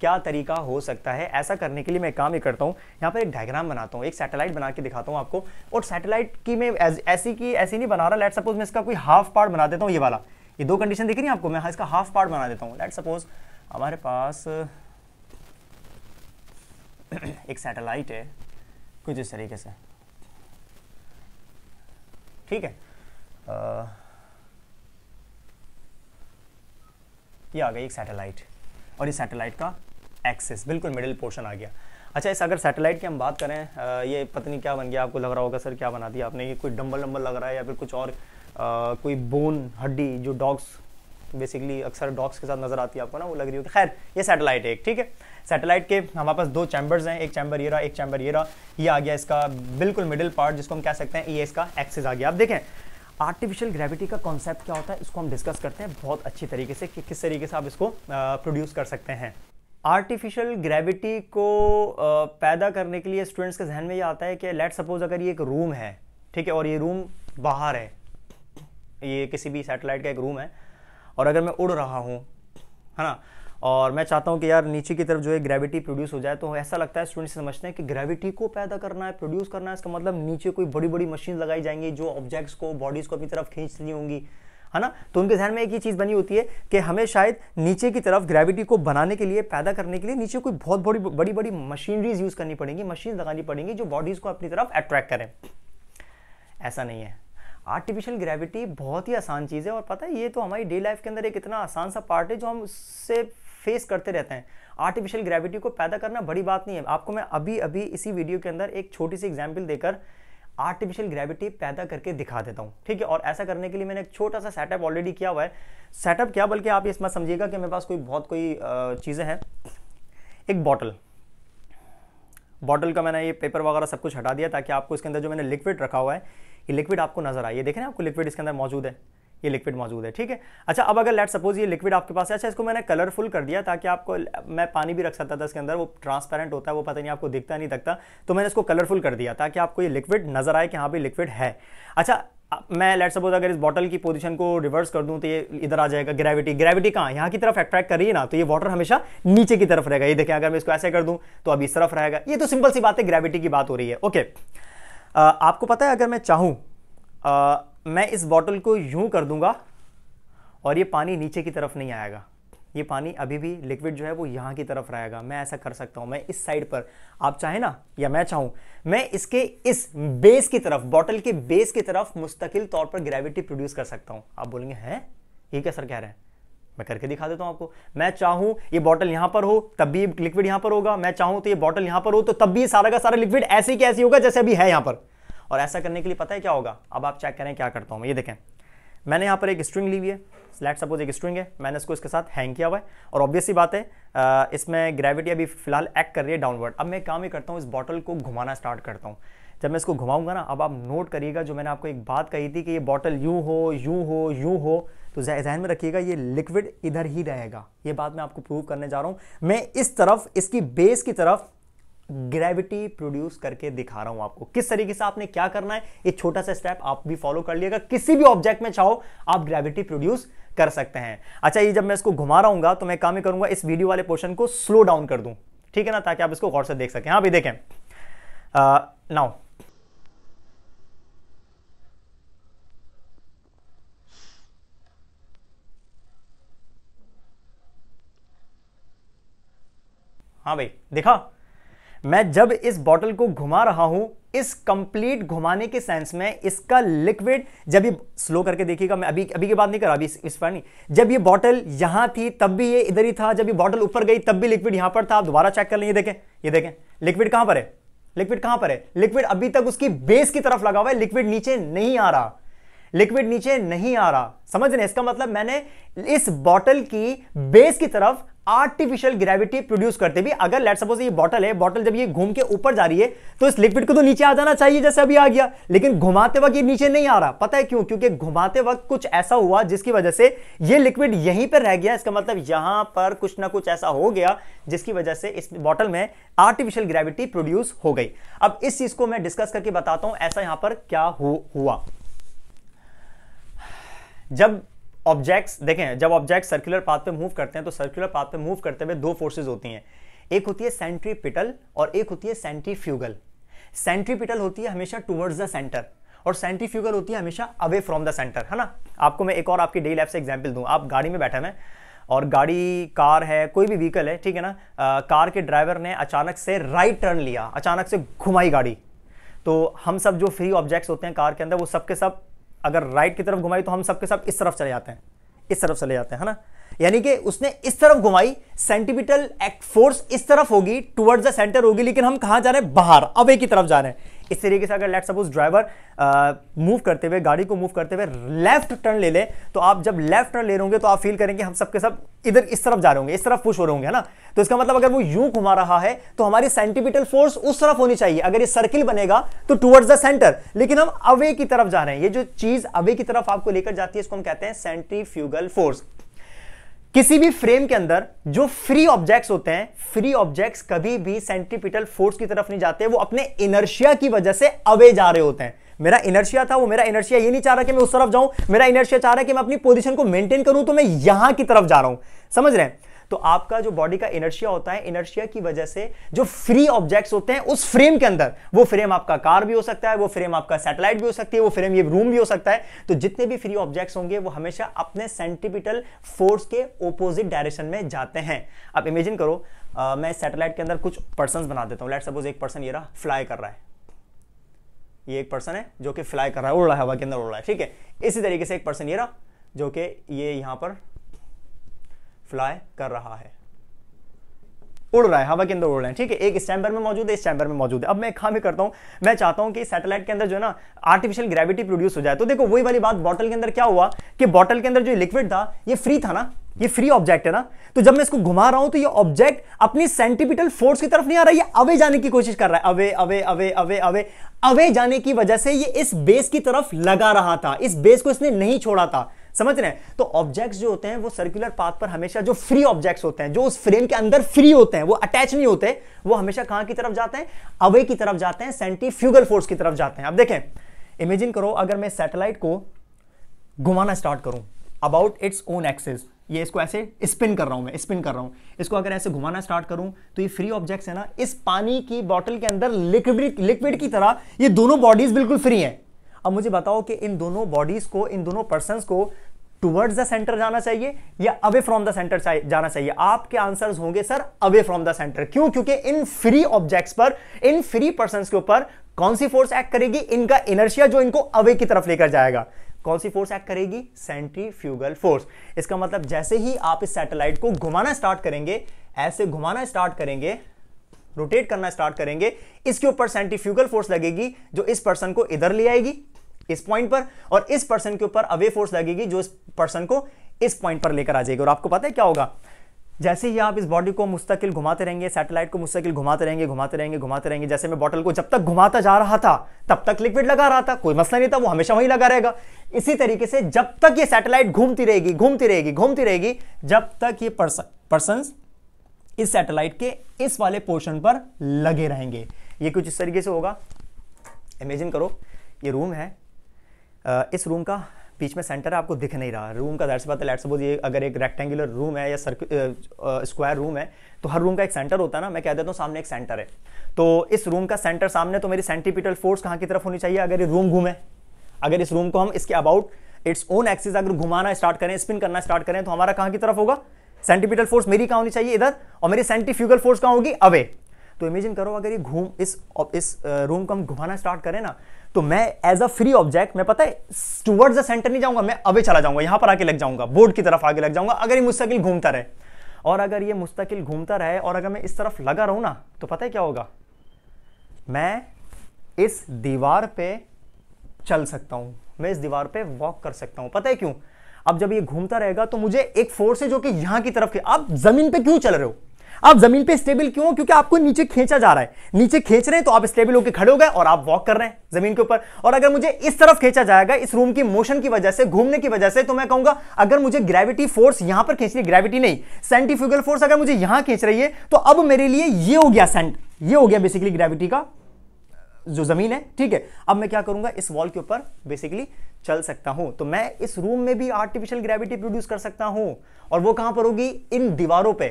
क्या तरीका हो सकता है ऐसा करने के लिए मैं काम ये करता हूँ यहाँ पर एक डायग्राम बनाता हूँ एक सैटेलाइट बना के दिखाता हूँ आपको और सैटेलाइट की मैं ऐसी की ऐसी नहीं बना रहा लेट सपोज मैं इसका कोई हाफ पार्ट बना देता हूँ ये वाला ये दो कंडीशन दिख रही है आपको मैं इसका हाफ पार्ट बना देता हूँ लेट सपोज हमारे पास एक सैटेलाइट है कुछ इस तरीके से ठीक है आ, ये आ गई एक सैटेलाइट और ये सैटेलाइट का एक्सेस बिल्कुल मिडिल पोर्शन आ गया अच्छा इस अगर सैटेलाइट की हम बात करें ये पता नहीं क्या बन गया आपको लग रहा होगा सर क्या बना दिया आपने ये कोई डम्बल डम्बल लग रहा है या फिर कुछ और आ, कोई बोन हड्डी जो डॉग्स बेसिकली अक्सर डॉग्स के साथ नजर आती है आपको ना वो लग रही होगी खैर ये सैटेलाइट है एक ठीक है सैटेलाइट के हमारे पास दो चैम्बर्स हैं एक चैम्बर ये रहा एक चैम्बर ये रहा ये आ गया इसका बिल्कुल मिडिल पार्ट जिसको हम कह सकते हैं ये इसका एक्सेस आ गया आप देखें आर्टिफिशियल ग्रेविटी का कॉन्सेप्ट क्या होता है इसको हम डिस्कस करते हैं बहुत अच्छी तरीके से कि किस तरीके से आप इसको प्रोड्यूस कर सकते हैं आर्टिफिशियल ग्रेविटी को आ, पैदा करने के लिए स्टूडेंट्स के जहन में ये आता है कि लेट सपोज अगर ये एक रूम है ठीक है और ये रूम बाहर है ये किसी भी सैटेलाइट का एक रूम है और अगर मैं उड़ रहा हूँ है ना और मैं चाहता हूँ कि यार नीचे की तरफ जो है ग्रेविटी प्रोड्यूस हो जाए तो ऐसा लगता है स्टूडेंट्स समझते हैं कि ग्रेविटी को पैदा करना है प्रोड्यूस करना है इसका मतलब नीचे कोई बड़ी बड़ी मशीन लगाई जाएंगी जो ऑब्जेक्ट्स को बॉडीज़ को अपनी तरफ खींच ली होंगी है ना तो उनके ध्यान में एक ही चीज़ बनी होती है कि हमें शायद नीचे की तरफ ग्रेविटी को बनाने के लिए पैदा करने के लिए नीचे कोई बहुत बड़ी बड़ी बड़ी मशीनरीज यूज़ करनी पड़ेंगी मशीन लगानी पड़ेंगी जो बॉडीज़ को अपनी तरफ अट्रैक्ट करें ऐसा नहीं है आर्टिफिशियल ग्रेविटी बहुत ही आसान चीज़ है और पता है ये तो हमारी डे लाइफ के अंदर एक इतना आसान सा पार्ट है जो हम उससे फेस करते रहते हैं आर्टिफिशियल ग्रेविटी को पैदा करना बड़ी बात नहीं है आपको मैं अभी अभी इसी वीडियो के अंदर एक छोटी सी एग्जाम्पल देकर आर्टिफिशियल ग्रेविटी पैदा करके दिखा देता हूँ ठीक है और ऐसा करने के लिए मैंने एक छोटा सा सेटअप ऑलरेडी किया हुआ है सेटअप क्या बल्कि आप इसमें समझिएगा कि मेरे पास कोई बहुत कोई चीज़ें हैं एक बॉटल बॉटल का मैंने ये पेपर वगैरह सब कुछ हटा दिया ताकि आपको इसके अंदर जो मैंने लिक्विड रखा हुआ है ये लिक्विड आपको नजर आए ये देखें आपको लिक्विड इसके अंदर मौजूद है ये लिक्विड मौजूद है ठीक है अच्छा अब अगर लेट सपोज ये लिक्विड आपके पास है अच्छा इसको मैंने कलरफुल कर दिया ताकि आपको मैं पानी भी रख सकता था इसके अंदर वो ट्रांसपेरेंट होता है वो पता नहीं आपको दिखता नहीं दिखता तो मैंने इसको कलरफुल कर दिया ताकि आपको ये लिक्विड नजर आए कि हाँ भी लिक्विड है अच्छा मैं लेट सपोज अगर इस बॉटल की पोजीशन को रिवर्स कर दूं तो ये इधर आ जाएगा ग्रेविटी ग्रेविटी कहाँ यहाँ की तरफ अट्रैक्ट करिए ना तो ये वाटर हमेशा नीचे की तरफ रहेगा ये देखें अगर मैं इसको ऐसे कर दूं तो अब इस तरफ रहेगा ये तो सिंपल सी बात है ग्रेविटी की बात हो रही है ओके आपको पता है अगर मैं चाहूँ मैं इस बॉटल को यूं कर दूंगा और ये पानी नीचे की तरफ नहीं आएगा ये पानी अभी भी लिक्विड जो है वो यहाँ की तरफ रहेगा मैं ऐसा कर सकता हूँ मैं इस साइड पर आप चाहें ना या मैं चाहूँ मैं इसके इस बेस की तरफ बॉटल के बेस की तरफ मुस्तकिल तौर पर ग्रेविटी प्रोड्यूस कर सकता हूँ आप बोलेंगे हैं ये क्या सर कह रहे हैं मैं करके दिखा देता हूँ आपको मैं चाहूँ ये बॉटल यहाँ पर हो तब भी लिक्विड यहाँ पर होगा मैं चाहूँ तो ये बॉटल यहाँ पर हो तो तब भी सारा का सारा लिक्विड ऐसे ही कैसे होगा जैसे अभी है यहाँ पर और ऐसा करने के लिए पता है क्या होगा अब आप चेक करें क्या करता हूँ मैं ये देखें मैंने यहाँ पर एक स्ट्रिंग ली हुई है लेट सपोज एक स्ट्रिंग है मैंने इसको इसके साथ हैंग किया हुआ है और ऑब्वियसली बात है इसमें ग्रेविटी अभी फिलहाल एक्ट कर रही है डाउनवर्ड अब मैं काम ही करता हूँ इस बॉटल को घुमाना स्टार्ट करता हूँ जब मैं इसको घुमाऊंगा ना अब आप नोट करिएगा जो मैंने आपको एक बात कही थी कि ये बॉटल यूँ हो यूँ हो यूँ हो तो जहन में रखिएगा ये लिक्विड इधर ही रहेगा ये बात मैं आपको प्रूव करने जा रहा हूँ मैं इस तरफ इसकी बेस की तरफ ग्रेविटी प्रोड्यूस करके दिखा रहा हूं आपको किस तरीके से आपने क्या करना है एक छोटा सा स्टेप आप भी फॉलो कर लिएगा किसी भी ऑब्जेक्ट में चाहो आप ग्रेविटी प्रोड्यूस कर सकते हैं अच्छा ये जब मैं इसको घुमा रहा तो मैं काम ही करूंगा इस वीडियो वाले पोर्शन को स्लो डाउन कर दूं ठीक है ना ताकि आप इसको गौर से देख सकें हाँ भी देखें नाउ हाँ भाई देखा मैं जब इस बॉटल को घुमा रहा हूं इस कंप्लीट घुमाने के सेंस में इसका लिक्विड जब ये स्लो करके देखिएगा मैं अभी अभी की बात नहीं कर रहा अभी इस, इस पर नहीं जब ये बॉटल यहां थी तब भी ये इधर ही था जब ये बॉटल ऊपर गई तब भी लिक्विड यहां पर था आप दोबारा चेक कर लें ये देखें ये देखें लिक्विड कहां पर है लिक्विड कहां पर है लिक्विड अभी तक उसकी बेस की तरफ लगा हुआ है लिक्विड नीचे नहीं आ रहा लिक्विड नीचे नहीं आ रहा समझ रहे इसका मतलब मैंने इस बॉटल की बेस की तरफ आर्टिफिशियल ग्रेविटी प्रोड्यूस करते भी अगर लेट सपोज ये बॉटल है बॉटल जब ये घूम के ऊपर जा रही है तो इस लिक्विड को तो नीचे आ जाना चाहिए जैसे अभी आ गया लेकिन घुमाते वक्त ये नीचे नहीं आ रहा पता है क्यों क्योंकि घुमाते वक्त कुछ ऐसा हुआ जिसकी वजह से ये लिक्विड यहीं पर रह गया इसका मतलब यहां पर कुछ ना कुछ ऐसा हो गया जिसकी वजह से इस बॉटल में आर्टिफिशियल ग्रेविटी प्रोड्यूस हो गई अब इस चीज को मैं डिस्कस करके बताता हूं ऐसा यहां पर क्या हुआ जब ऑब्जेक्ट्स देखें जब ऑब्जेक्ट सर्कुलर पाथ पे मूव करते हैं तो सर्कुलर पाथ पे मूव करते हुए दो फोर्सेज होती हैं एक होती है सेंट्रीपिटल और एक होती है सेंट्रीफ्यूगल सेंट्रीपिटल होती है हमेशा टुवर्ड्स द सेंटर और सेंट्रीफ्यूगल होती है हमेशा अवे फ्रॉम द सेंटर है ना आपको मैं एक और आपकी डेली लाइफ से एग्जाम्पल दूँ आप गाड़ी में बैठा हैं और गाड़ी कार है कोई भी व्हीकल है ठीक है ना आ, कार के ड्राइवर ने अचानक से राइट टर्न लिया अचानक से घुमाई गाड़ी तो हम सब जो फ्री ऑब्जेक्ट्स होते हैं कार के अंदर वो सब के सब अगर राइट की तरफ घुमाई तो हम सबके सब इस तरफ चले जाते हैं इस तरफ चले जाते हैं ना यानी कि उसने इस तरफ घुमाई सेंटीमीटर एक्ट फोर्स इस तरफ होगी टुवर्ड्स द सेंटर होगी लेकिन हम कहां जा रहे हैं बाहर अब एक तरफ जा रहे हैं इस तरीके से अगर लेट सपोज ड्राइवर मूव करते हुए गाड़ी को मूव करते हुए लेफ्ट टर्न ले ले तो आप जब लेफ्ट टर्न ले रहे तो आप फील करेंगे हम सबके सब इधर इस तरफ जा रहे होंगे इस तरफ पुश हो रहे होंगे है ना तो इसका मतलब अगर वो यूं घुमा रहा है तो हमारी सेंटीमीटर फोर्स उस तरफ होनी चाहिए अगर ये सर्किल बनेगा तो टुवर्ड्स द सेंटर लेकिन हम अवे की तरफ जा रहे हैं ये जो चीज अवे की तरफ आपको लेकर जाती है इसको हम कहते हैं सेंट्रीफ्यूगल फोर्स किसी भी फ्रेम के अंदर जो फ्री ऑब्जेक्ट्स होते हैं फ्री ऑब्जेक्ट्स कभी भी सेंट्रीपिटल फोर्स की तरफ नहीं जाते वो अपने इनर्शिया की वजह से अवे जा रहे होते हैं मेरा इनर्शिया था वो मेरा इनर्शिया ये नहीं चाह रहा कि मैं उस तरफ जाऊं मेरा इनर्शिया चाह रहा है कि मैं अपनी पोजीशन को मेंटेन करूं तो मैं यहां की तरफ जा रहा हूं समझ रहे हैं तो आपका जो बॉडी का इनर्शिया होता है इनर्शिया की वजह से जो फ्री ऑब्जेक्ट्स होते हैं उस फ्रेम के अंदर वो फ्रेम आपका कार भी हो सकता है वो फ्रेम आपका सैटेलाइट भी हो सकती है वो फ्रेम ये रूम भी हो सकता है तो जितने भी फ्री ऑब्जेक्ट्स होंगे वो हमेशा अपने सेंटिपिटल फोर्स के ओपोजिट डायरेक्शन में जाते हैं आप इमेजिन करो आ, मैं सैटेलाइट के अंदर कुछ पर्सन बना देता हूँ लेट सपोज एक पर्सन ये रहा फ्लाई कर रहा है ये एक पर्सन है जो कि फ्लाई कर रहा है उड़ रहा है हवा के अंदर उड़ रहा है ठीक है इसी तरीके से एक पर्सन ये रहा जो कि ये यहाँ पर फ्लाई कर रहा है उड़ रहा है हवा के अंदर उड़ रहे हैं ठीक है एक इस स्टैम्पर में मौजूद है इस स्टैम्पर में मौजूद है अब मैं एक खामी करता हूं मैं चाहता हूं कि सैटेलाइट के अंदर जो है ना आर्टिफिशियल ग्रेविटी प्रोड्यूस हो जाए तो देखो वही वाली बात बॉटल के अंदर क्या हुआ कि बॉटल के अंदर जो लिक्विड था ये फ्री था ना ये फ्री ऑब्जेक्ट है ना तो जब मैं इसको घुमा रहा हूं तो ये ऑब्जेक्ट अपनी सेंटिपिटल फोर्स की तरफ नहीं आ रहा ये अवे जाने की कोशिश कर रहा है away away away away away away जाने की वजह से ये इस बेस की तरफ लगा रहा था इस बेस को इसने नहीं छोड़ा था समझ रहे हैं तो ऑब्जेक्ट्स जो होते हैं वो सर्कुलर पाथ पर हमेशा जो फ्री ऑब्जेक्ट्स होते हैं जो उस फ्रेम के अंदर फ्री होते हैं वो अटैच नहीं होते वो हमेशा कहां की तरफ जाते हैं अवे की तरफ जाते हैं सेंट्रीफ्यूगल फोर्स की तरफ जाते हैं अब देखें इमेजिन करो अगर मैं सैटेलाइट को घुमाना स्टार्ट करूं अबाउट इट्स ओन एक्सेस ये इसको ऐसे स्पिन कर रहा हूं मैं स्पिन कर रहा हूं इसको अगर ऐसे घुमाना स्टार्ट करूं तो ये फ्री ऑब्जेक्ट्स है ना इस पानी की बॉटल के अंदर लिक्विड लिक्विड की तरह ये दोनों बॉडीज बिल्कुल फ्री हैं अब मुझे बताओ कि इन दोनों बॉडीज को इन दोनों पर्सन को टूवर्ड्स द सेंटर जाना चाहिए या अवे फ्रॉम द सेंटर जाना चाहिए आपके आंसर्स होंगे sir away from the centre क्यों क्योंकि इन फ्री ऑब्जेक्ट्स पर इन फ्री पर्सन के ऊपर कौन सी फोर्स एक्ट करेगी इनका इनर्शिया जो इनको अवे की तरफ लेकर जाएगा कौन सी फोर्स एक्ट करेगी सेंट्रीफ्यूगल फोर्स इसका मतलब जैसे ही आप इस सैटेलाइट को घुमाना स्टार्ट करेंगे ऐसे घुमाना स्टार्ट करेंगे रोटेट करना स्टार्ट करेंगे इसके ऊपर सेंट्रीफ्यूगल फोर्स लगेगी जो इस पर्सन को इधर ले आएगी इस पॉइंट पर और इस पर्सन के ऊपर अवे फोर्स लगेगी जो इस पर्सन को इस पॉइंट पर लेकर आ जाएगी और आपको पता है क्या होगा जैसे ही आप इस बॉडी को मुस्तकिल घुमाते रहेंगे सैटेलाइट को मुस्तकिल घुमाते रहेंगे घुमाते रहेंगे घुमाते रहेंगे जैसे मैं बॉटल को जब तक घुमाता जा रहा था तब तक लिक्विड लगा रहा था कोई मसला नहीं था वो हमेशा वहीं लगा रहेगा इसी तरीके से जब तक ये सैटेलाइट घूमती रहेगी घूमती रहेगी घूमती रहेगी जब तक ये पर्सन पर्सन इस सैटेलाइट के इस वाले पोर्शन पर लगे रहेंगे ये कुछ इस तरीके से होगा इमेजिन करो ये रूम है इस रूम का बीच में सेंटर है आपको दिख नहीं रहा रूम का जाहिर बात है लेट सपोज ये अगर एक रेक्टेंगुलर रूम है या स्क्वायर रूम है तो हर रूम का एक सेंटर होता है ना मैं कह देता हूँ सामने एक सेंटर है तो इस रूम का सेंटर सामने तो मेरी सेंटीपिटल फोर्स कहाँ की तरफ होनी चाहिए अगर ये रूम घूमे अगर इस रूम को हम इसके अबाउट इट्स ओन एक्सिस अगर घुमाना स्टार्ट करें स्पिन करना स्टार्ट करें तो हमारा कहाँ की तरफ होगा सेंटिपिटल फोर्स मेरी कहाँ होनी चाहिए इधर और मेरी सेंटिफ्यूगल फोर्स कहाँ होगी अवे तो इमेजिन करो अगर ये घूम इस इस रूम को हम घुमाना स्टार्ट करें ना तो मैं एज अ फ्री ऑब्जेक्ट मैं पता है टूवर्ड्स द सेंटर नहीं जाऊंगा मैं अवे चला जाऊंगा यहां पर आके लग जाऊंगा बोर्ड की तरफ आगे लग जाऊंगा अगर ये मुस्तकिल घूमता रहे और अगर ये मुस्तकिल घूमता रहे और अगर मैं इस तरफ लगा रहूं ना तो पता है क्या होगा मैं इस दीवार पे चल सकता हूं मैं इस दीवार पे वॉक कर सकता हूं पता है क्यों अब जब ये घूमता रहेगा तो मुझे एक फोर्स है जो कि यहां की तरफ के आप जमीन पे क्यों चल रहे हो आप जमीन पे स्टेबल क्यों क्योंकि आपको नीचे खींचा जा रहा है नीचे खींच रहे हैं तो आप स्टेबल होकर खड़े हो गए और आप वॉक कर रहे हैं जमीन के ऊपर और अगर मुझे इस तरफ खींचा जाएगा इस रूम की मोशन की वजह से घूमने की वजह से तो मैं कहूंगा अगर मुझे ग्रेविटी फोर्स यहां पर खींच रही ग्रेविटी नहीं सेंटिफ्यूगल फोर्स अगर मुझे यहां खींच रही है तो अब मेरे लिए ये हो गया सेंट ये हो गया बेसिकली ग्रेविटी का जो जमीन है ठीक है अब मैं क्या करूंगा इस वॉल के ऊपर बेसिकली चल सकता हूं तो मैं इस रूम में भी आर्टिफिशियल ग्रेविटी प्रोड्यूस कर सकता हूं और वो कहां पर होगी इन दीवारों पे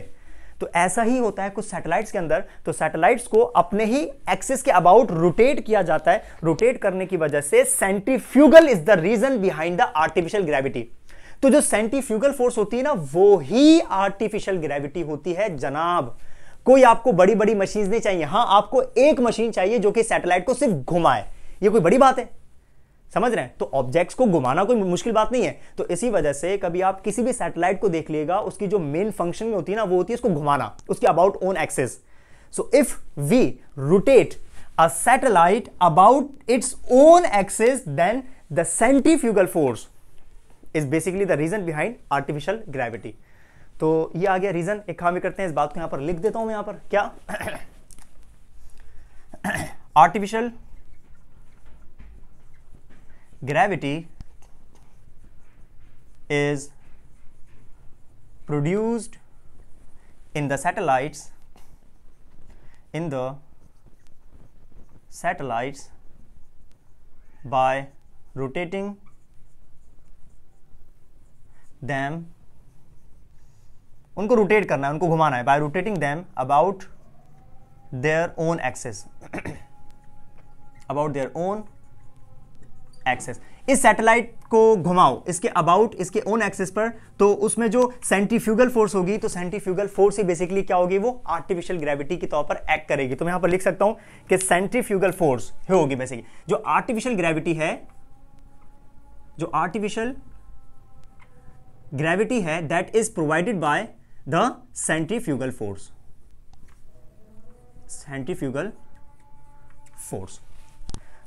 तो ऐसा ही होता है कुछ सैटेलाइट्स के अंदर तो सैटेलाइट्स को अपने ही एक्सिस के अबाउट रोटेट किया जाता है रोटेट करने की वजह से centrifugal is the reason behind the artificial gravity तो जो सेंट्रीफ्यूगल फोर्स होती है ना वो ही आर्टिफिशियल ग्रेविटी होती है जनाब कोई आपको बड़ी बड़ी मशीन नहीं चाहिए हाँ आपको एक मशीन चाहिए जो कि सैटेलाइट को सिर्फ घुमाए ये कोई बड़ी बात है समझ रहे हैं तो ऑब्जेक्ट्स को घुमाना कोई मुश्किल बात नहीं है तो इसी वजह से कभी आप किसी भी सैटेलाइट को देख लिएगा उसकी जो मेन फंक्शन में होती है ना वो होती है उसको घुमाना उसकी about own axis so if we rotate a satellite about its own axis then the centrifugal force is basically the reason behind artificial gravity तो ये आ गया रीजन एक काम करते हैं इस बात को यहां पर लिख देता हूं मैं यहां पर क्या artificial gravity is produced in the satellites in the satellites by rotating them उनको रोटेट करना है उनको घुमाना है by rotating them about their own axis about their own axis इस सैटेलाइट को घुमाओ इसके अबाउट इसके ओन एक्सेस पर तो उसमें जो सेंट्रीफ्यूगल फोर्स होगी तो सेंट्रीफ्यूगल फोर्स ही बेसिकली क्या होगी वो आर्टिफिशियल ग्रेविटी के तौर पर एक्ट करेगी तो मैं यहां पर लिख सकता हूं कि सेंट्रीफ्यूगल फोर्स होगी बेसिकली जो आर्टिफिशियल ग्रेविटी है जो आर्टिफिशियल ग्रेविटी है that is provided by the centrifugal force centrifugal force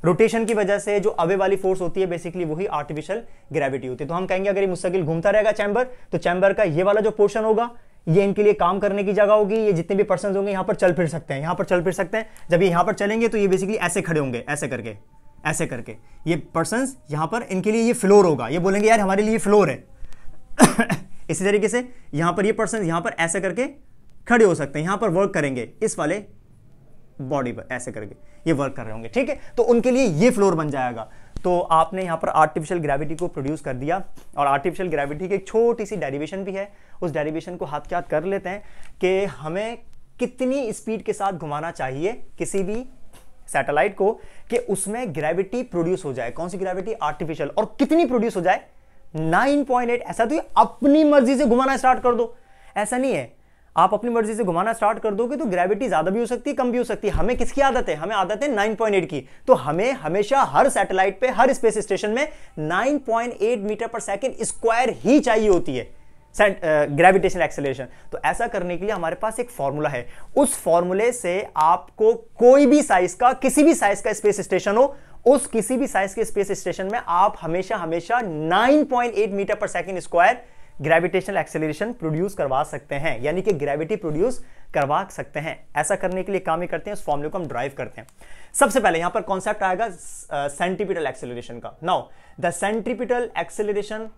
rotation की वजह से जो अवे वाली फोर्स होती है बेसिकली वही आर्टिफिशियल ग्रेविटी होती है तो हम कहेंगे अगर ये मुस्तकिल घूमता रहेगा चैम्बर तो चैम्बर का ये वाला जो पोर्शन होगा ये इनके लिए काम करने की जगह होगी ये जितने भी पर्सन होंगे यहाँ पर चल फिर सकते हैं यहाँ पर चल फिर सकते हैं जब ये यहाँ पर चलेंगे तो ये बेसिकली ऐसे खड़े होंगे ऐसे करके ऐसे करके ये पर्सन यहाँ पर इनके लिए ये फ्लोर होगा ये बोलेंगे यार हमारे लिए फ्लोर है इसी तरीके से यहाँ पर ये पर्सन यहाँ पर ऐसे करके खड़े हो सकते हैं यहाँ पर वर्क करेंगे इस वाले बॉडी पर ऐसे करके ये वर्क कर रहे होंगे ठीक है तो उनके लिए ये फ्लोर बन जाएगा तो आपने यहाँ पर आर्टिफिशियल ग्रेविटी को प्रोड्यूस कर दिया और आर्टिफिशियल ग्रेविटी की एक छोटी सी डेरिवेशन भी है उस डेरिवेशन को हाथ के हाथ कर लेते हैं कि हमें कितनी स्पीड के साथ घुमाना चाहिए किसी भी सैटेलाइट को कि उसमें ग्रेविटी प्रोड्यूस हो जाए कौन सी ग्रेविटी आर्टिफिशियल और कितनी प्रोड्यूस हो जाए 9.8 ऐसा तो अपनी मर्जी से घुमाना स्टार्ट कर दो ऐसा नहीं है आप अपनी मर्जी से घुमाना स्टार्ट कर दोगे तो ग्रेविटी ज्यादा भी हो सकती है कम भी हो सकती है हमें किसकी आदत है हमें आदत है 9.8 की तो हमें हमेशा हर सैटेलाइट पे हर स्पेस स्टेशन में 9.8 मीटर पर सेकेंड स्क्वायर ही चाहिए होती है ग्रेविटेशन एक्सेलेशन तो ऐसा करने के लिए हमारे पास एक फॉर्मूला है उस फॉर्मूले से आपको कोई भी साइज का किसी भी साइज का स्पेस स्टेशन हो उस किसी भी साइज के स्पेस स्टेशन में आप हमेशा हमेशा 9.8 metre per second square gravitational acceleration produce करवा सकते हैं यानी कि ग्रेविटी प्रोड्यूस करवा सकते हैं ऐसा करने के लिए काम ही करते हैं उस फॉर्मुले को हम ड्राइव करते हैं सबसे पहले यहां पर कॉन्सेप्ट आएगा सेंट्रीपिटल एक्सेलरेशन का now the centripetal acceleration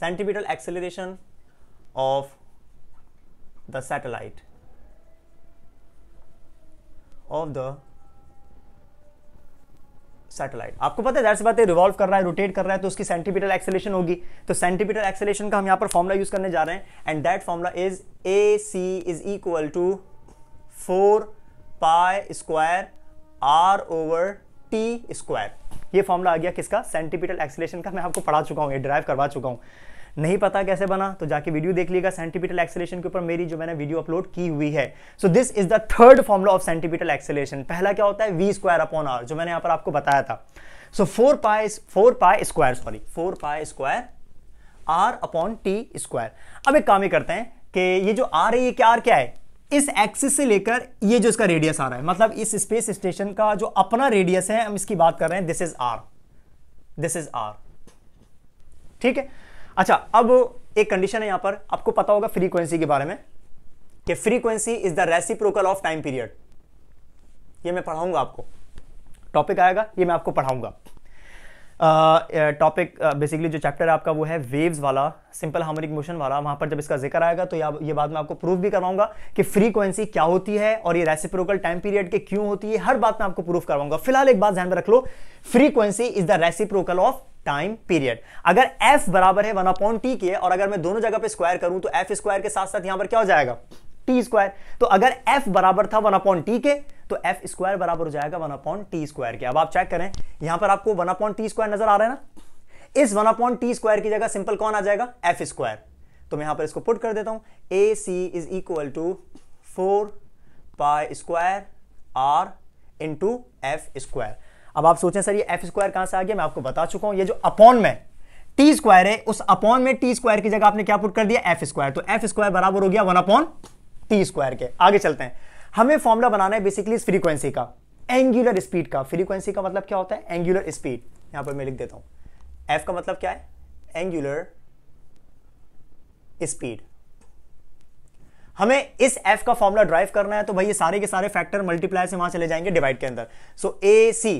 centripetal acceleration of the satellite of the satellite आपको पता है जाहिर सी बात है रिवॉल्व कर रहा है रोटेट कर रहा है तो उसकी सेंटीपीटल एक्सेलेशन होगी तो सेंटीमीटर एक्सेलेशन का हम यहाँ पर फॉर्मूला यूज करने जा रहे हैं and that formula is a c is equal to four pi square r over t square ये फॉर्मूला आ गया किसका सेंटीपीटल एक्सेलेशन का मैं आपको पढ़ा चुका हूँ ये ड्राइव करवा चुका हूँ नहीं पता कैसे बना तो जाके वीडियो देख लीजिएगा सेंटीपिटल एक्सेलेशन के ऊपर मेरी जो मैंने वीडियो अपलोड की हुई है so this is the third formula of centripetal acceleration पहला क्या होता है वी स्क्वायर अपॉन आर जो मैंने यहां पर आपको बताया था so four pi four pi square sorry four pi square r upon t square अब एक काम ही करते हैं कि ये जो आर है ये क्या आर क्या है इस एक्सिस से लेकर ये जो इसका रेडियस आ रहा है मतलब इस स्पेस स्टेशन का जो अपना रेडियस है हम इसकी बात कर रहे हैं this is r this is r ठीक है अच्छा अब एक कंडीशन है यहां पर आपको पता होगा फ्रीक्वेंसी के बारे में कि frequency is the reciprocal of time period ये मैं पढ़ाऊंगा आपको टॉपिक आएगा ये मैं आपको पढ़ाऊंगा टॉपिक बेसिकली जो चैप्टर है आपका वो है वेव्स वाला सिंपल हार्मोनिक मोशन वाला वहां पर जब इसका जिक्र आएगा तो या, ये बात मैं आपको प्रूफ भी करवाऊंगा कि फ्रीक्वेंसी क्या होती है और ये रेसिप्रोकल टाइम पीरियड के क्यों होती है हर बात मैं आपको प्रूफ करवाऊंगा फिलहाल एक बात ध्यान में रख लो frequency is the reciprocal of time period अगर एफ बराबर है वन अपॉन टी के और अगर मैं दोनों जगह पे स्क्वायर करूं तो एफ स्क्वायर के साथ साथ यहां पर क्या हो जाएगा टी स्क्वायर तो अगर एफ बराबर था वन अपॉन टी के तो एफ स्क्वायर बराबर हो जाएगा वन अपॉन टी स्क्वायर के अब आप चेक करें यहां पर आपको वन अपॉन टी स्क्वायर नजर आ रहा है ना इस वन अपॉन टी स्क्वायर की जगह सिंपल कौन आ जाएगा एफ स्क्वायर तो मैं यहां पर इसको पुट कर देता हूं a c is equal to four pi square r into f square अब आप सोचें सर ये एफ स्क्वायर कहां से आ गया मैं आपको बता चुका हूं ये जो अपॉन में टी स्क्वायर है उस अपॉन में टी स्क्वायर की जगह आपने क्या पुट कर दिया एफ स्क्वायर तो एफ स्क्वायर बराबर हो गया वन अपॉन टी स्क्वायर के आगे चलते हैं हमें फॉर्मुला बनाना है बेसिकली इस फ्रीक्वेंसी का एंगुलर स्पीड का फ्रीक्वेंसी का मतलब क्या होता है एंगुलर स्पीड यहां पर मैं लिख देता हूं एफ का मतलब क्या है एंगुलर स्पीड हमें इस एफ का फॉर्मूला ड्राइव करना है तो भाई ये सारे के सारे फैक्टर मल्टीप्लाई से वहां चले जाएंगे डिवाइड के अंदर सो ए सी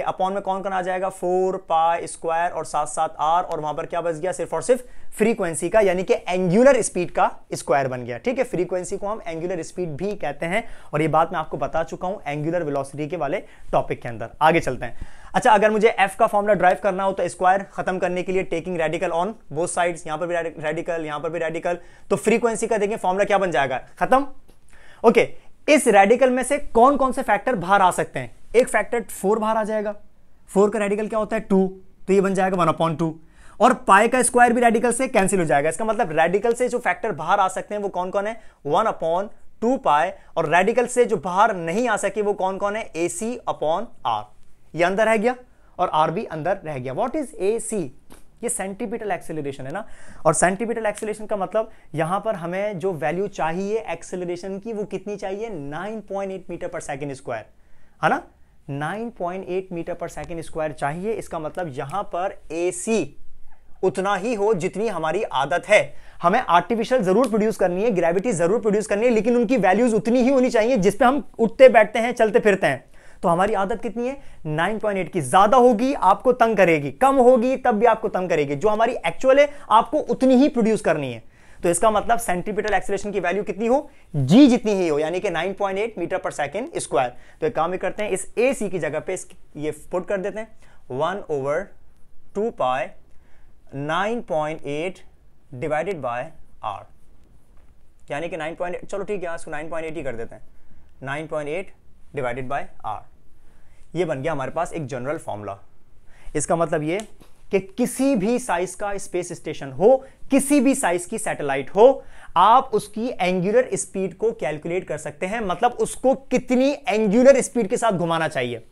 कि अपॉन में कौन कौन आ जाएगा फोर पाई स्क्वायर और साथ साथ आर और वहां पर क्या बच गया सिर्फ और सिर्फ फ्रीक्वेंसी का यानी कि एंगुलर स्पीड का स्क्वायर बन गया ठीक है फ्रीक्वेंसी को हम एंगुलर स्पीड भी कहते हैं और ये बात मैं आपको बता चुका हूं एंगुलर वेलोसिटी के वाले टॉपिक के अंदर आगे चलते हैं अच्छा अगर मुझे एफ का फॉर्मुला ड्राइव करना हो तो स्क्वायर खत्म करने के लिए taking radical on both sides यहां पर भी रेडिकल यहां पर भी रेडिकल तो फ्रीक्वेंसी का देखें फॉर्मुला क्या बन जाएगा खत्म ओके okay, इस रेडिकल में से कौन कौन से फैक्टर बाहर आ सकते हैं एक फैक्टर फोर बाहर आ जाएगा फोर का रेडिकल क्या होता है टू तो ये बन जाएगा वन अपॉन टू और पाए का स्क्वायर भी रेडिकल से कैंसिल हो जाएगा इसका मतलब रेडिकल से जो फैक्टर बाहर आ सकते हैं वो कौन कौन है वन अपॉन टू पाए और रेडिकल से जो बाहर नहीं आ सके वो कौन कौन है ए सी अपॉन आर ये अंदर रह गया और आर भी अंदर रह गया वॉट इज ए सी ये सेंटीपीटल एक्सेलरेशन है ना और सेंटीपीटल एक्सेलरेशन का मतलब यहां पर हमें जो वैल्यू चाहिए एक्सेलरेशन की वो कितनी चाहिए eight metre per second square है ना 9.8 मीटर पर सेकेंड स्क्वायर चाहिए इसका मतलब यहां पर एसी उतना ही हो जितनी हमारी आदत है हमें आर्टिफिशियल जरूर प्रोड्यूस करनी है ग्रेविटी जरूर प्रोड्यूस करनी है लेकिन उनकी वैल्यूज उतनी ही होनी चाहिए जिसपे हम उठते बैठते हैं चलते फिरते हैं तो हमारी आदत कितनी है 9.8 की ज्यादा होगी आपको तंग करेगी कम होगी तब भी आपको तंग करेगी जो हमारी एक्चुअल है आपको उतनी ही प्रोड्यूस करनी है तो इसका मतलब सेंटीमीटर एक्सेलेशन की वैल्यू कितनी हो जी जितनी ही हो यानी कि 9.8 मीटर पर सेकेंड स्क्वायर तो एक काम भी करते हैं इस ए सी की जगह पे ये पुट कर देते हैं one over two pi nine point eight divided by r यानी कि 9.8 चलो ठीक है नाइन पॉइंट ही कर देते हैं 9.8 डिवाइडेड बाय आर ये बन गया हमारे पास एक जनरल फॉर्मूला इसका मतलब ये कि किसी भी साइज का स्पेस स्टेशन हो किसी भी साइज की सैटेलाइट हो आप उसकी एंगुलर स्पीड को कैलकुलेट कर सकते हैं मतलब उसको कितनी एंगुलर स्पीड के साथ घुमाना चाहिए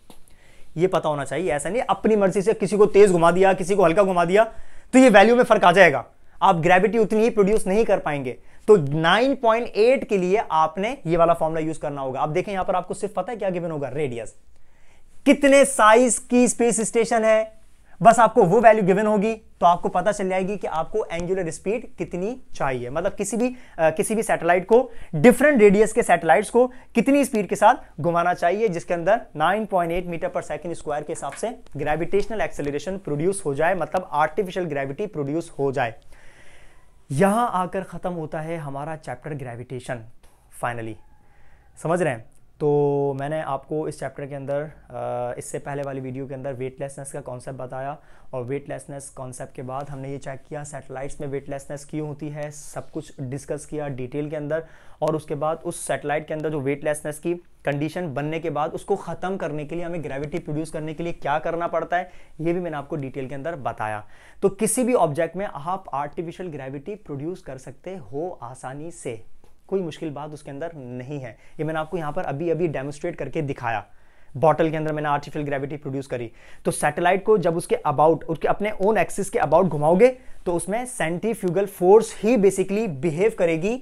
ये पता होना चाहिए ऐसा नहीं अपनी मर्जी से किसी को तेज घुमा दिया किसी को हल्का घुमा दिया तो ये वैल्यू में फर्क आ जाएगा आप ग्रेविटी उतनी ही प्रोड्यूस नहीं कर पाएंगे तो 9.8 के लिए आपने ये वाला फॉर्मुला यूज करना होगा आप देखें यहां पर आपको सिर्फ पता है क्या गिवन होगा रेडियस कितने साइज की स्पेस स्टेशन है बस आपको वो वैल्यू गिवन होगी तो आपको पता चल जाएगी कि आपको एंगुलर स्पीड कितनी चाहिए मतलब किसी भी आ, किसी भी सैटेलाइट को डिफरेंट रेडियस के सैटेलाइट्स को कितनी स्पीड के साथ घुमाना चाहिए जिसके अंदर 9.8 मीटर पर सेकंड स्क्वायर के हिसाब से ग्रेविटेशनल एक्सेलरेशन प्रोड्यूस हो जाए मतलब आर्टिफिशियल ग्रेविटी प्रोड्यूस हो जाए यहां आकर खत्म होता है हमारा चैप्टर ग्रेविटेशन फाइनली समझ रहे हैं तो मैंने आपको इस चैप्टर के अंदर इससे पहले वाली वीडियो के अंदर वेटलेसनेस का कॉन्सेप्ट बताया और वेटलेसनेस कॉन्सेप्ट के बाद हमने ये चेक किया सैटेलाइट्स में वेटलेसनेस क्यों होती है सब कुछ डिस्कस किया डिटेल के अंदर और उसके बाद उस सैटेलाइट के अंदर जो वेटलेसनेस की कंडीशन बनने के बाद उसको ख़त्म करने के लिए हमें ग्रेविटी प्रोड्यूस करने के लिए क्या करना पड़ता है ये भी मैंने आपको डिटेल के अंदर बताया तो किसी भी ऑब्जेक्ट में आप आर्टिफिशियल ग्रेविटी प्रोड्यूस कर सकते हो आसानी से कोई मुश्किल बात उसके अंदर नहीं है ये मैंने आपको यहाँ पर अभी अभी डेमोस्ट्रेट करके दिखाया बॉटल के अंदर मैंने आर्टिफिशियल ग्रेविटी प्रोड्यूस करी तो सैटेलाइट को जब उसके अबाउट उसके अपने ओन एक्सिस के अबाउट घुमाओगे तो उसमें सेंटीफ्यूगल फोर्स ही बेसिकली बिहेव करेगी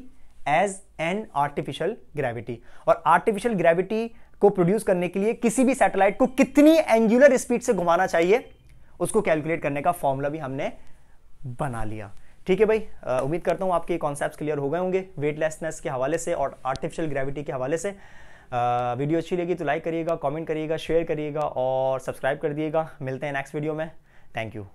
एज एन आर्टिफिशियल ग्रेविटी और आर्टिफिशियल ग्रेविटी को प्रोड्यूस करने के लिए किसी भी सैटेलाइट को कितनी एंगुलर स्पीड से घुमाना चाहिए उसको कैलकुलेट करने का फॉर्मूला भी हमने बना लिया ठीक है भाई उम्मीद करता हूँ आपके कॉन्सेप्ट क्लियर हो गए होंगे वेटलेसनेस के हवाले से और आर्टिफिशियल ग्रेविटी के हवाले से आ, वीडियो अच्छी लगी तो लाइक करिएगा कमेंट करिएगा शेयर करिएगा और सब्सक्राइब कर दिएगा मिलते हैं नेक्स्ट वीडियो में थैंक यू